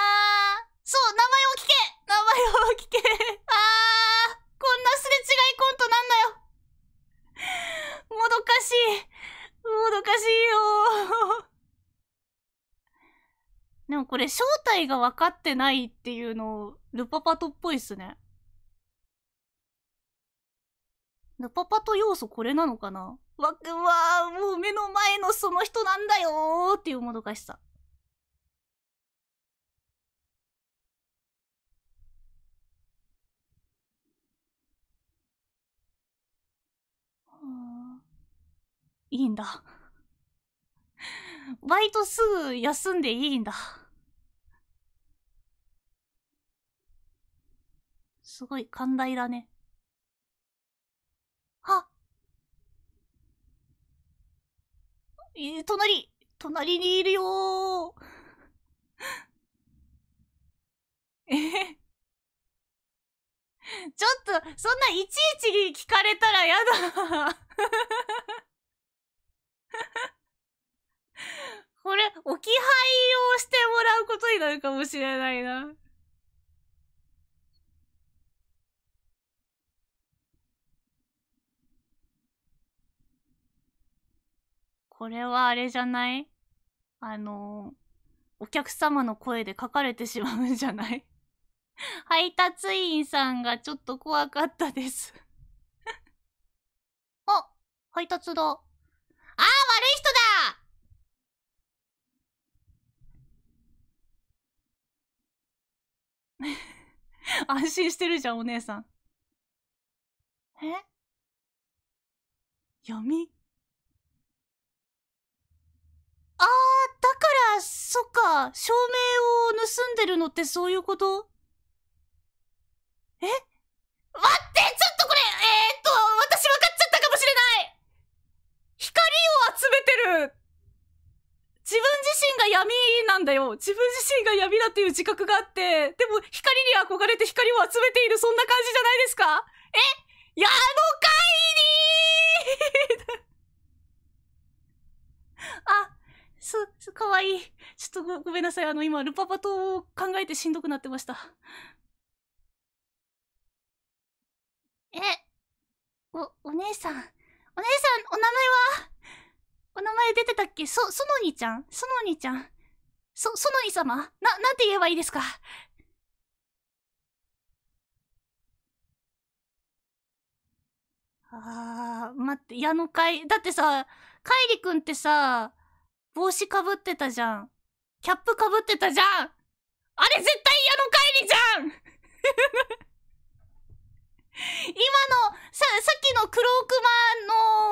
あ、そう、名前を聞け名前を聞け <laughs> ああ、こんなすれ違いコントなんだよ。もどかしい。もどかしいよでもこれ正体が分かってないっていうの、ルパパトっぽいっすね。ルパパト要素これなのかなわ、くわもう目の前のその人なんだよーっていうもどかしさ。いいんだ。バイトすぐ休んでいいんだ。すごい寛大だね。あえー、隣隣にいるよえー、ちょっと、そんないちいち聞かれたらやだ <laughs> これ、置き配をしてもらうことになるかもしれないな。これはあれじゃないあのお客様の声で書かれてしまうんじゃない <laughs> 配達員さんがちょっと怖かったです <laughs> あ、配達だ。ああ、悪い人だ <laughs> 安心してるじゃん、お姉さん。え闇あー、だから、そっか、照明を盗んでるのってそういうことえ待ってちょっとこれ、えー、っと、私分かっちゃったかもしれない光を集めてる自分自身が闇なんだよ。自分自身が闇だっていう自覚があって、でも光に憧れて光を集めているそんな感じじゃないですかえやのかいに <laughs> あ、そ、そ、かわいい。ちょっとごごめんなさい。あの、今、ルパパと考えてしんどくなってました。え、お、お姉さん。お姉さん、お名前はお名前出てたっけそ、そのにちゃんそのにちゃん。そ、そのに様な、なんて言えばいいですかあー、待って、矢野海、だってさ、カイリくんってさ、帽子かぶってたじゃん。キャップかぶってたじゃんあれ絶対矢野帰りじゃん <laughs> 今の、さ、さっきの黒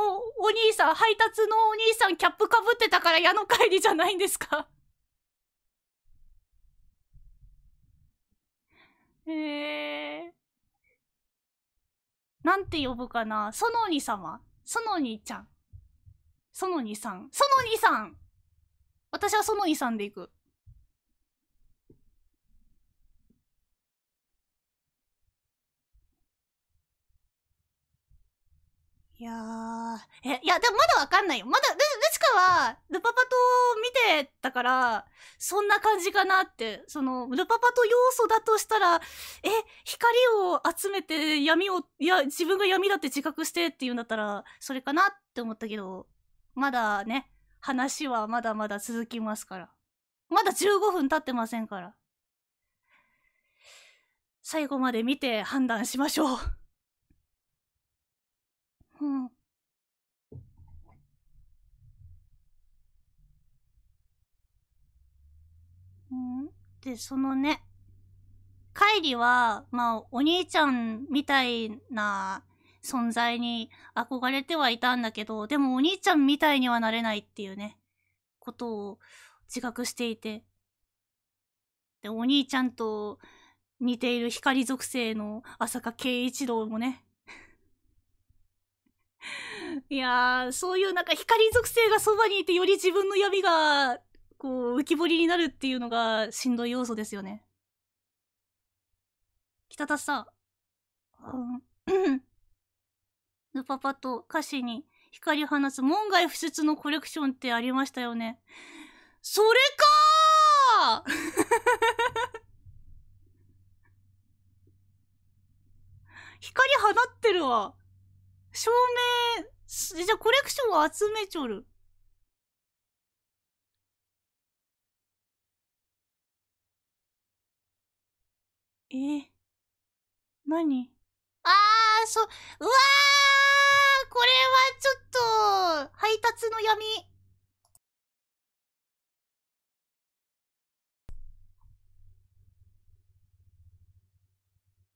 熊のお兄さん、配達のお兄さんキャップかぶってたから矢の帰りじゃないんですかえ <laughs> ー。なんて呼ぶかなソノニ様ソノニちゃん。ソノニさん。ソノニさん私はソノニさんで行く。いやー、え、いや、でもまだわかんないよ。まだ、で、ルチかは、ルパパと見てたから、そんな感じかなって。その、ルパパと要素だとしたら、え、光を集めて闇を、いや、自分が闇だって自覚してっていうんだったら、それかなって思ったけど、まだね、話はまだまだ続きますから。まだ15分経ってませんから。最後まで見て判断しましょう。うん。うんで、そのね、カイリは、まあ、お兄ちゃんみたいな存在に憧れてはいたんだけど、でもお兄ちゃんみたいにはなれないっていうね、ことを自覚していて。で、お兄ちゃんと似ている光属性の浅香圭一郎もね、<laughs> いやー、そういうなんか光属性がそばにいてより自分の闇が、こう、浮き彫りになるっていうのがしんどい要素ですよね。北田さん、ぬパパと歌詞に光放つ門外不出のコレクションってありましたよね。それかー <laughs> 光放ってるわ。証明、じゃコレクションを集めちょる。え何あー、そ、うわーこれはちょっと、配達の闇。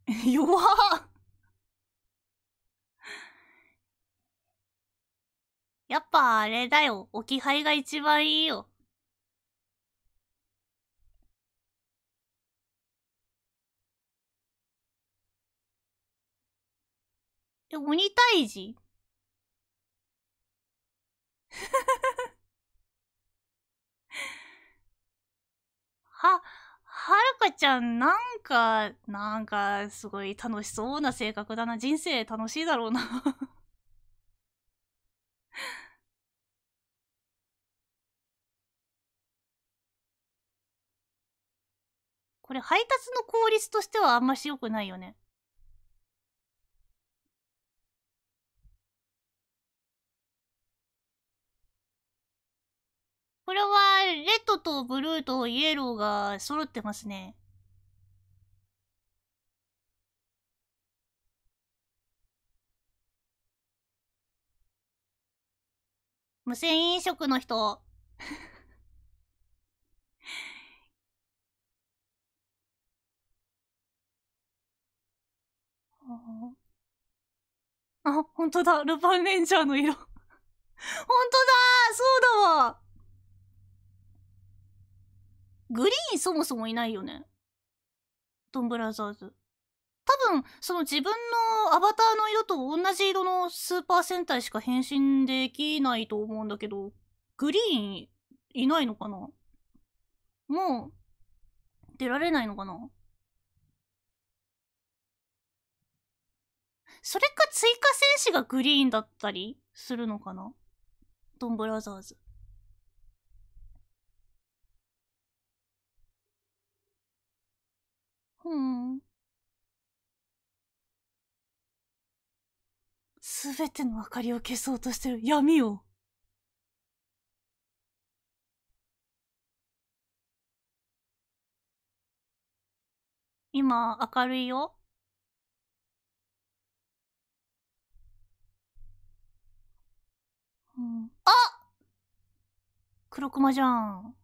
<laughs> 弱っやっぱあれだよ。置き配が一番いいよ。え、鬼退治 <laughs> は、はるかちゃん、なんか、なんか、すごい楽しそうな性格だな。人生楽しいだろうな <laughs> <laughs> これ配達の効率としてはあんまし良くないよね。これは、レッドとブルーとイエローが揃ってますね。無線飲食の人。あ、ほんとだ。ルパンレンジャーの色。ほんとだそうだわグリーンそもそもいないよね。ドンブラザーズ。多分、その自分のアバターの色と同じ色のスーパー戦隊しか変身できないと思うんだけど、グリーンいないのかなもう、出られないのかなそれか追加戦士がグリーンだったりするのかなドンブラザーズ。うん。すべての明かりを消そうとしてる闇を。今、明るいよ。うん、あ黒熊じゃん。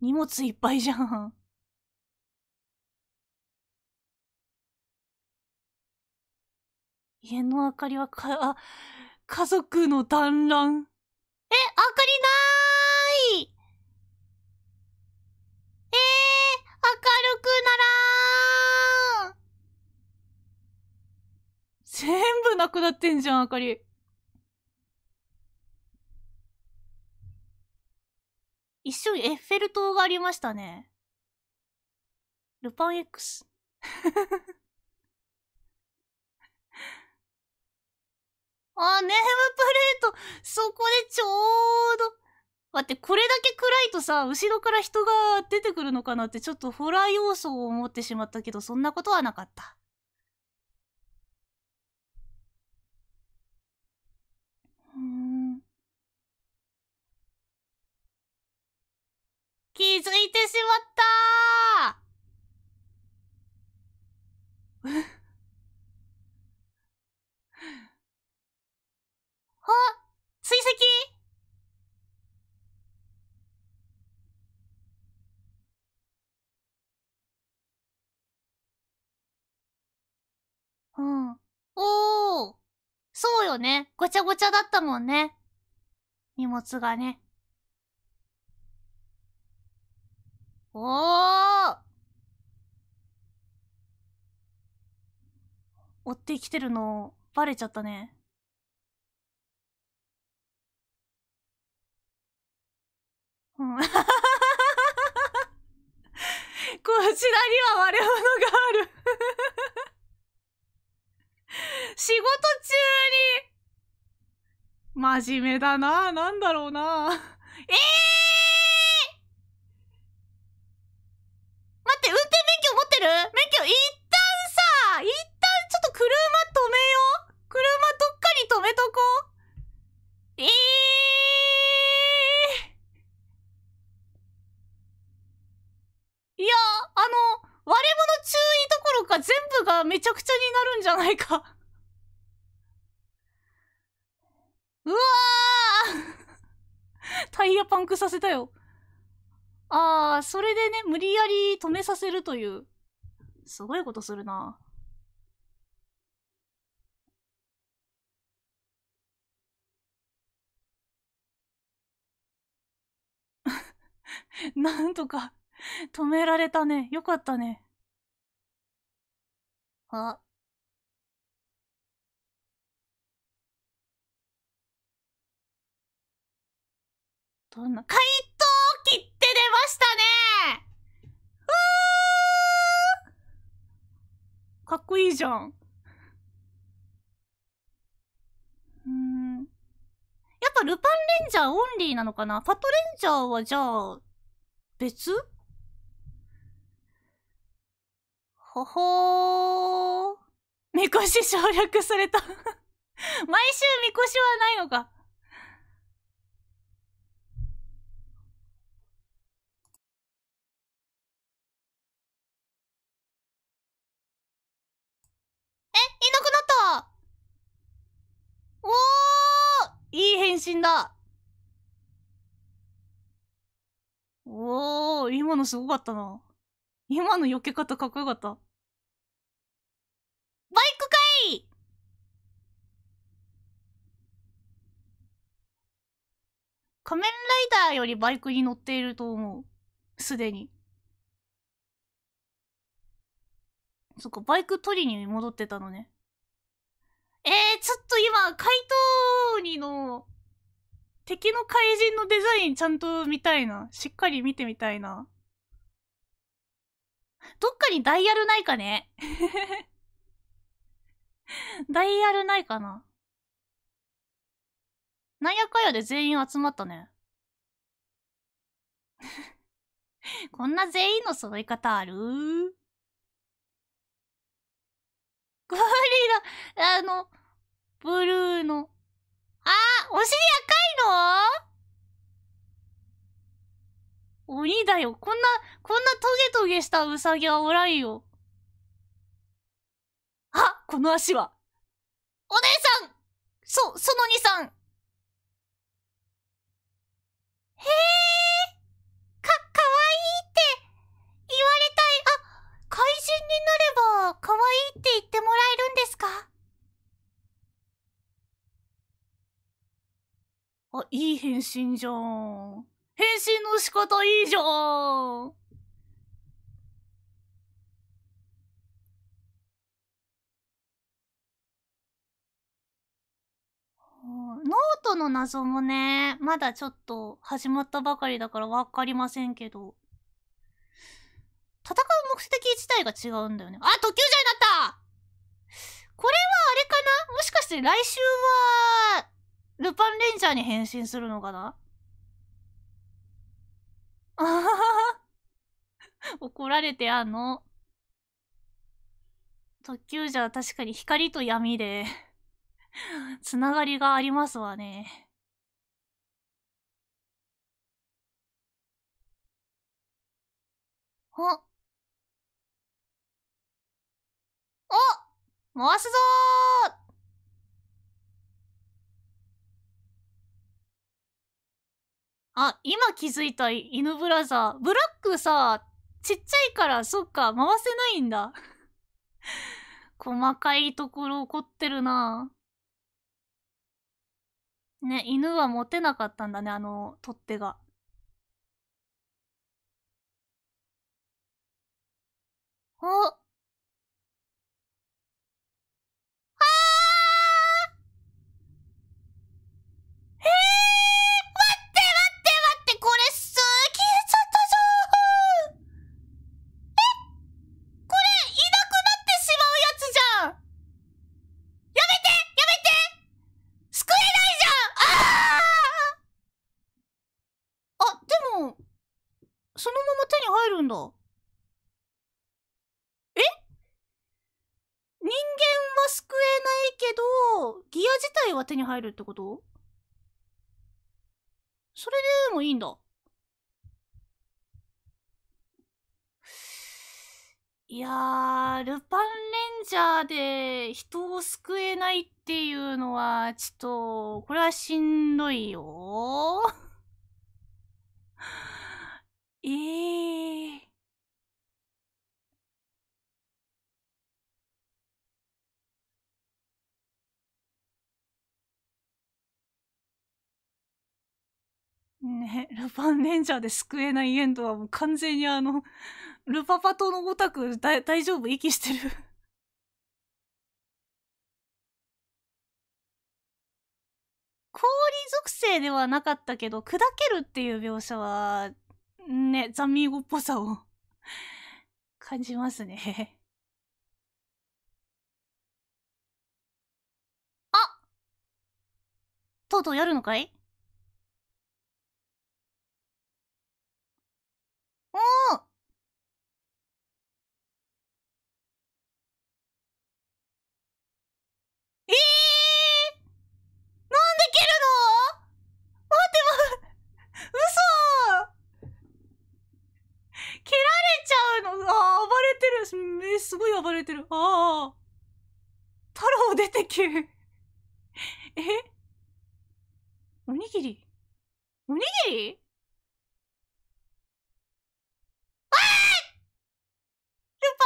荷物いっぱいじゃん。家の明かりはか、あ、家族の団らん。え、明かりないえー、明るくならん全部なくなってんじゃん、明かり。一瞬エッフェル塔がありましたね。ルパン X あ、ネームプレートそこでちょうど待って、これだけ暗いとさ、後ろから人が出てくるのかなってちょっとホラー要素を思ってしまったけど、そんなことはなかった。うん気づいてしまったー <laughs> あ追跡うん。おーそうよね。ごちゃごちゃだったもんね。荷物がね。おー追ってきてるの、バレちゃったね。うん、<laughs> こちらには割れ物がある <laughs> 仕事中に真面目だな何なんだろうなええー、待って、運転免許持ってる免許一旦さ、一旦ちょっと車止めよう。車どっかに止めとこう。ええーいや、あの、割れ物注意どころか全部がめちゃくちゃになるんじゃないかうわータイヤパンクさせたよ。あー、それでね、無理やり止めさせるという。すごいことするな。<laughs> なんとか <laughs> 止められたね。よかったね。あ。どんな、怪答機って出ましたねうーかっこいいじゃん。うん。やっぱルパンレンジャーオンリーなのかなパトレンジャーはじゃあ、別ほほー。みこし省略された <laughs> 毎週みこしはないのか。え、いなくなったおーいい返信だおー、今のすごかったな。今の避け方かっこよかった。仮面ライダーよりバイクに乗っていると思う。すでに。そっか、バイク取りに戻ってたのね。えー、ちょっと今、怪盗にの、敵の怪人のデザインちゃんと見たいな。しっかり見てみたいな。どっかにダイヤルないかね <laughs> ダイヤルないかななんやかんやで全員集まったね。<laughs> こんな全員の揃い方ある <laughs> ゴリラ、あの、ブルーの。あお尻赤いの鬼だよ。こんな、こんなトゲトゲしたウサギはおらんよ。あこの足は。お姉さんそ、その兄さんへえか、かわいいって言われたい。あ、怪人になればかわいいって言ってもらえるんですかあ、いい変身じゃん。変身の仕方いいじゃん。外の謎もね、まだちょっと始まったばかりだからわかりませんけど。戦う目的自体が違うんだよね。あ、特急じゃなったこれはあれかなもしかして来週は、ルパンレンジャーに変身するのかなあははは。<laughs> 怒られてあの。特急じゃ確かに光と闇で <laughs> つながりがありますわね。あ。あ回すぞーあ、今気づいた犬ブラザー。ブラックさ、ちっちゃいから、そっか、回せないんだ。<laughs> 細かいところ怒ってるなね、犬は持てなかったんだね、あの、取っ手が。おんだ。え人間は救えないけど、ギア自体は手に入るってことそれでもいいんだ。いやー、ルパンレンジャーで人を救えないっていうのは、ちょっと、これはしんどいよー。ええー、ね、ルパンレンジャーで救えないエンドはもう完全にあの、ルパパとのオタクだ大丈夫息してる <laughs> 氷属性ではなかったけど、砕けるっていう描写はね、ザミーゴっぽさを <laughs> 感じますね <laughs> あとうとうやるのかいおおすごい暴れてる。ああ。太郎出てけ。えおにぎりおにぎりわールパ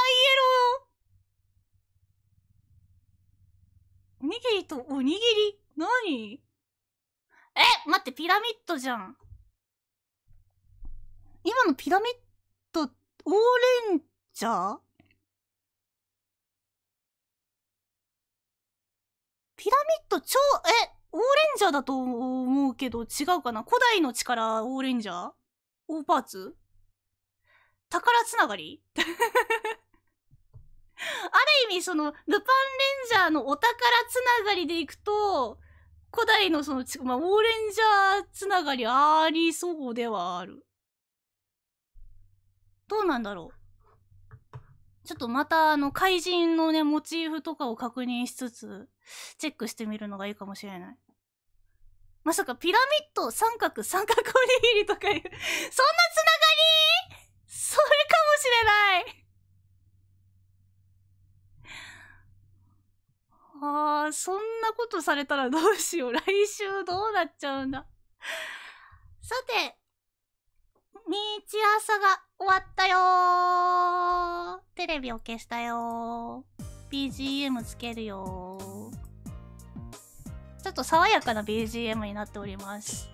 イエローおにぎりとおにぎり何え待ってピラミッドじゃん今のピラミッドオーレンジャーピラミッド超、え、オーレンジャーだと思うけど違うかな古代の力オーレンジャーオーパーツ宝つながり <laughs> ある意味その、ルパンレンジャーのお宝つながりでいくと、古代のその、まあ、オーレンジャーつながりありそうではある。どうなんだろうちょっとまた、あの、怪人のね、モチーフとかを確認しつつ、チェックしてみるのがいいかもしれない。まさか、ピラミッド、三角、三角おにぎりとかいうそんなつながりそれかもしれないああ、そんなことされたらどうしよう。来週どうなっちゃうんだ。さて、日朝が終わったよテレビを消したよ BGM つけるよちょっと爽やかな BGM になっております。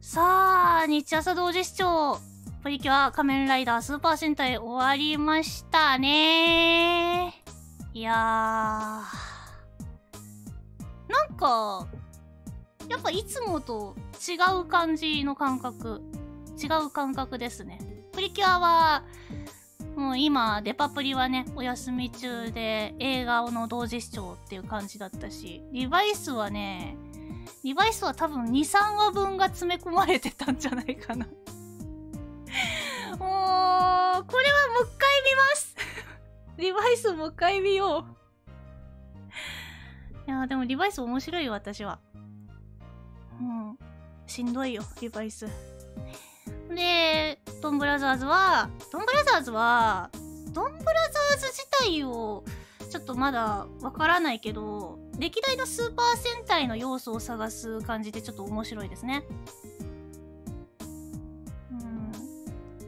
さあ、日朝同時視聴、プリキュア、仮面ライダー、スーパー戦隊終わりましたねいやー。なんか、やっぱいつもと違う感じの感覚。違う感覚ですね。プリキュアは、もう今、デパプリはね、お休み中で映画の同時視聴っていう感じだったし、リバイスはね、リバイスは多分2、3話分が詰め込まれてたんじゃないかなもう、これはもう一回見ますリバイスもう一回見よういやでもリバイス面白いよ、私は。うん。しんどいよ、リバイス。で、ドンブラザーズは、ドンブラザーズは、ドンブラザーズ自体を、ちょっとまだわからないけど、歴代のスーパー戦隊の要素を探す感じでちょっと面白いですね。うん。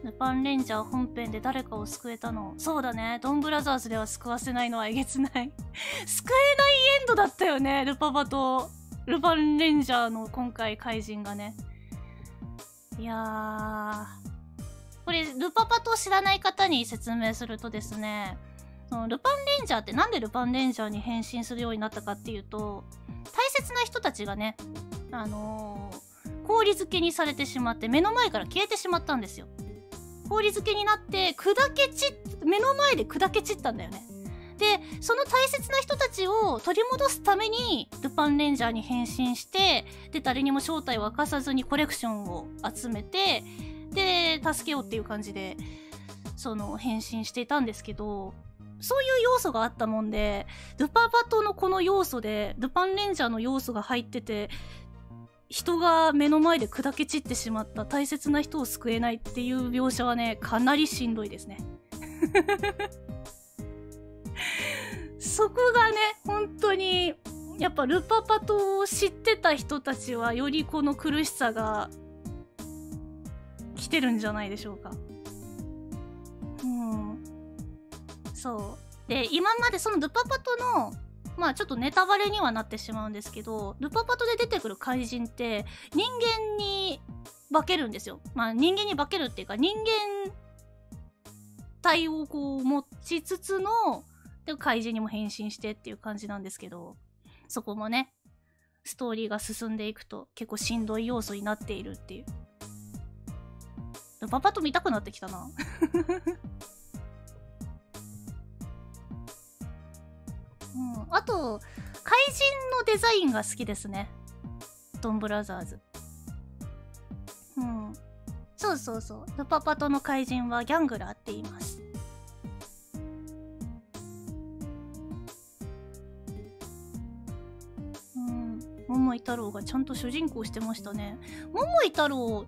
ルパンレンジャー本編で誰かを救えたの。そうだね。ドンブラザーズでは救わせないのはえげつない <laughs> 救えないエンドだったよね。ルパバと、ルパンレンジャーの今回怪人がね。いやこれルパパと知らない方に説明するとですねそのルパンレンジャーって何でルパンレンジャーに変身するようになったかっていうと大切な人たちがねあのー、氷漬けにされてしまって目の前から消えてしまったんですよ氷漬けになって砕け散っ目の前で砕け散ったんだよねでその大切な人たちを取り戻すためにルパンレンジャーに変身してで誰にも正体を明かさずにコレクションを集めてで助けようっていう感じでその変身していたんですけどそういう要素があったもんでルパバトのこの要素でルパンレンジャーの要素が入ってて人が目の前で砕け散ってしまった大切な人を救えないっていう描写はねかなりしんどいですね。<laughs> そこがね、本当に、やっぱルパパとを知ってた人たちは、よりこの苦しさが、来てるんじゃないでしょうか。うん。そう。で、今までそのルパパとの、まあちょっとネタバレにはなってしまうんですけど、ルパパトで出てくる怪人って人間に化けるんですよ。まあ人間に化けるっていうか人間体をこう持ちつつので、怪獣にも変身してっていう感じなんですけど、そこもね、ストーリーが進んでいくと結構しんどい要素になっているっていう。パパと見たくなってきたな <laughs> うん、あと、怪人のデザインが好きですね。ドンブラザーズ。うん。そうそうそう。ルパパとの怪人はギャングラーって言います。桃井太郎がちゃんと主人公してましたね桃井太郎2話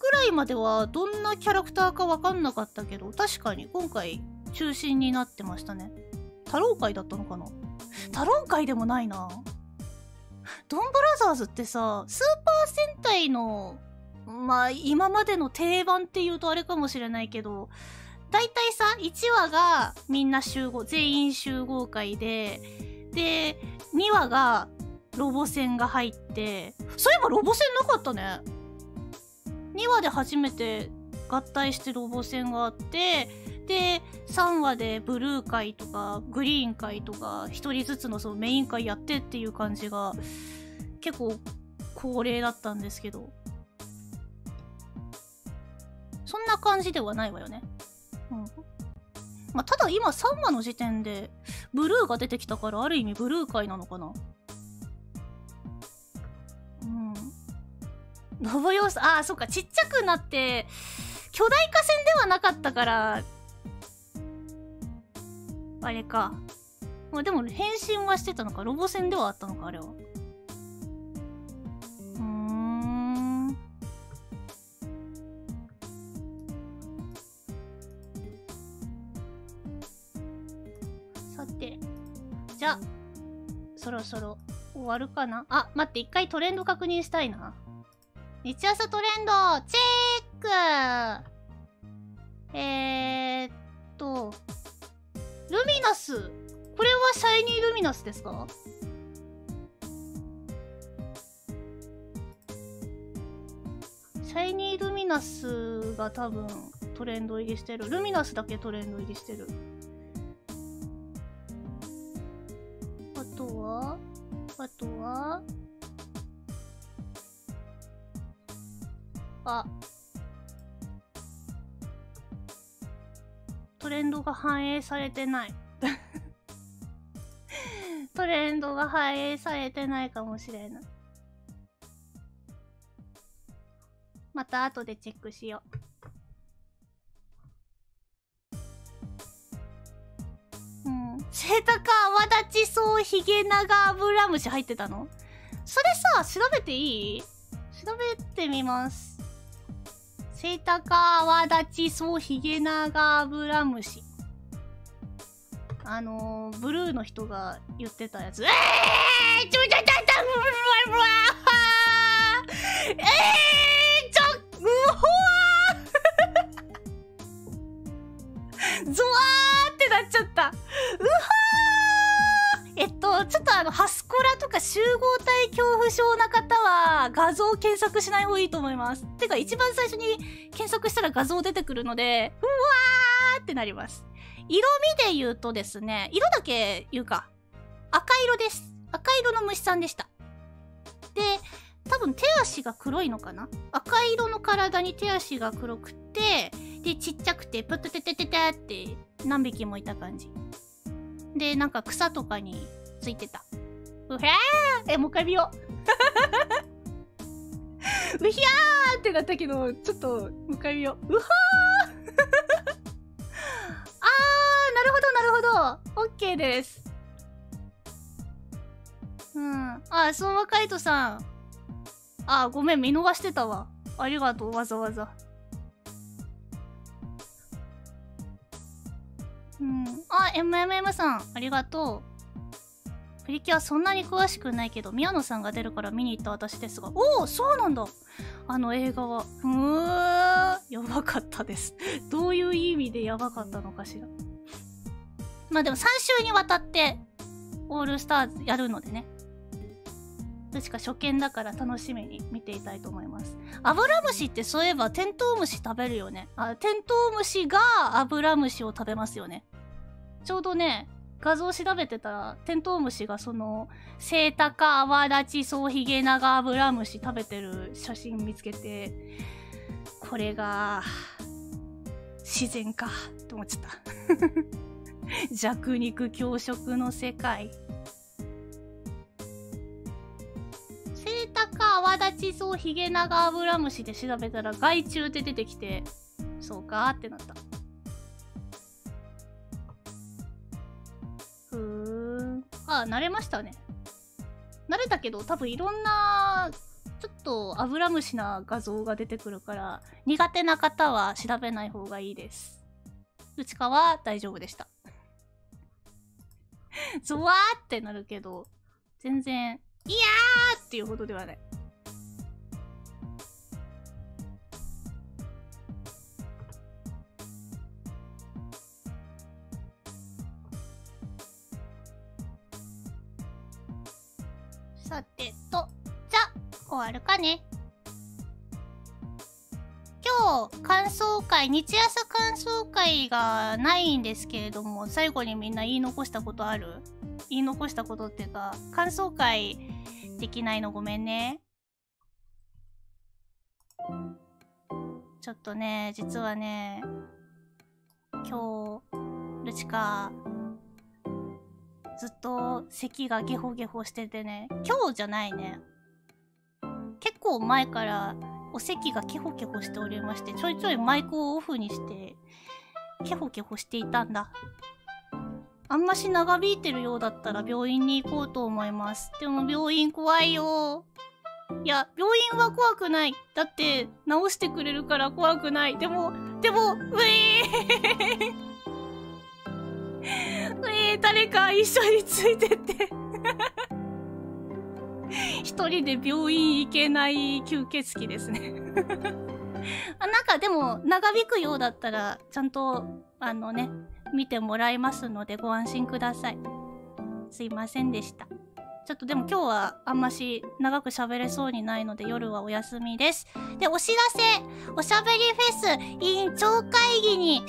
ぐらいまではどんなキャラクターか分かんなかったけど確かに今回中心になってましたね太郎会だったのかな太郎会でもないなドンブラザーズってさスーパー戦隊のまあ今までの定番っていうとあれかもしれないけど大体さ1話がみんな集合全員集合会でで2話がロボ戦が入ってそういえばロボ戦なかったね2話で初めて合体してロボ戦があってで3話でブルー界とかグリーン会とか1人ずつのそのメイン会やってっていう感じが結構恒例だったんですけどそんな感じではないわよね。うんまあ、ただ今3話の時点でブルーが出てきたからある意味ブルー界なのかなロボ要素、ああ、そっか、ちっちゃくなって、巨大化線ではなかったから、あれか。まあでも変身はしてたのか、ロボ戦ではあったのか、あれは。ん。さて、じゃそろそろ終わるかな。あ、待って、一回トレンド確認したいな。日朝トレンド、チェックえー、っと、ルミナス。これはシャイニールミナスですかシャイニールミナスが多分トレンド入りしてる。ルミナスだけトレンド入りしてる。あとはあとはがトレンドが反映されてない <laughs> トレンドが反映されてないかもしれないまた後でチェックしよう背高泡立ちそうヒゲ長アブラムシ入ってたのそれさ調べていい調べてみますセイタカアワダチソヒゲナガアブラムシ。あのー、ブルーの人が言ってたやつ。えぇーちょちょちょちょブワブワえぇーちょうほわー <laughs> ゾワーってなっちゃった。うわーえっと、ちょっとあの、ハスコラとか集合体恐怖症な方は、画像検索しない方がいいと思います。てか、一番最初に検索したら画像出てくるので、うわーってなります。色味で言うとですね、色だけ言うか。赤色です。赤色の虫さんでした。で、多分手足が黒いのかな赤色の体に手足が黒くて、で、ちっちゃくて、プッテテテテテって何匹もいた感じ。で、なんか草とかについてた。うひゃーえ、もう一回見よう。<laughs> うひゃーってなったけど、ちょっと、もう一回見よう。うはー <laughs> あー、なるほど、なるほど。OK です。うん。あ、その若いとさん。あ、ごめん、見逃してたわ。ありがとう、わざわざ。うん、あ MMM さんありがとうプリキュアそんなに詳しくないけど宮野さんが出るから見に行った私ですがおおそうなんだあの映画はうーやばかったです <laughs> どういう意味でやばかったのかしらまあでも3週にわたってオールスターズやるのでねつか初見だから楽しみに見ていたいと思いますアブラムシってそういえばテントウムシ食べるよねあテントウムシがアブラムシを食べますよねちょうどね画像調べてたらテントウムシがそのセイタカアワダチソウヒゲナガアブラムシ食べてる写真見つけてこれが自然かと思っちゃった <laughs> 弱肉強食の世界チソウヒゲナガアブラムシで調べたら害虫って出てきてそうかってなったふーんあ慣れましたね慣れたけど多分いろんなちょっとアブラムシな画像が出てくるから苦手な方は調べない方がいいですうちかは大丈夫でしたゾワーってなるけど全然いやーっていうほどではない回日朝感想会がないんですけれども最後にみんな言い残したことある言い残したことっていうか感想会できないのごめんねちょっとね実はね今日ルチカずっと咳がゲホゲホしててね今日じゃないね結構前からお席がケホケホしておりましてちょいちょいマイクをオフにしてケホケホしていたんだあんまし長引いてるようだったら病院に行こうと思いますでも病院怖いよいや病院は怖くないだって治してくれるから怖くないでもでもうえー <laughs> うえー誰か一緒についてって <laughs> 一人で病院行けない吸血鬼ですね <laughs> あ。なんかでも、長引くようだったら、ちゃんと、あのね、見てもらえますのでご安心ください。すいませんでした。ちょっとでも今日はあんまし長く喋れそうにないので夜はお休みです。で、お知らせおしゃべりフェス委員長会議に出演い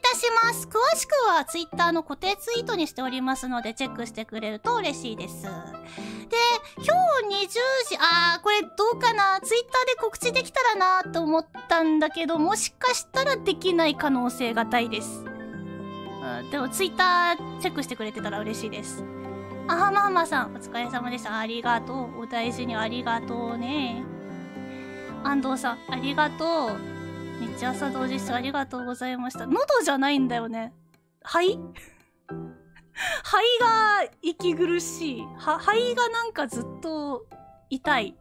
たします詳しくは Twitter の固定ツイートにしておりますのでチェックしてくれると嬉しいです。で、今日20時、あー、これどうかな ?Twitter で告知できたらなーと思ったんだけど、もしかしたらできない可能性が大です。でも Twitter チェックしてくれてたら嬉しいです。あはまはまさん、お疲れ様でした。ありがとう。お大事にありがとうね。安藤さん、ありがとう。日朝同時室ありがとうございました。喉じゃないんだよね。肺 <laughs> 肺が息苦しい。肺がなんかずっと痛い。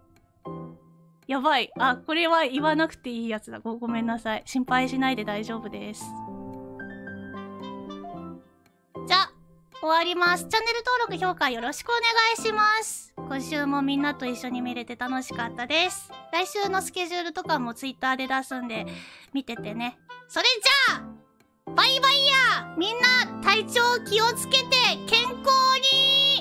やばい。あ、これは言わなくていいやつだ。ごごめんなさい。心配しないで大丈夫です。終わります。チャンネル登録、評価よろしくお願いします。今週もみんなと一緒に見れて楽しかったです。来週のスケジュールとかも Twitter で出すんで、見ててね。それじゃあバイバイやみんな、体調気をつけて、健康に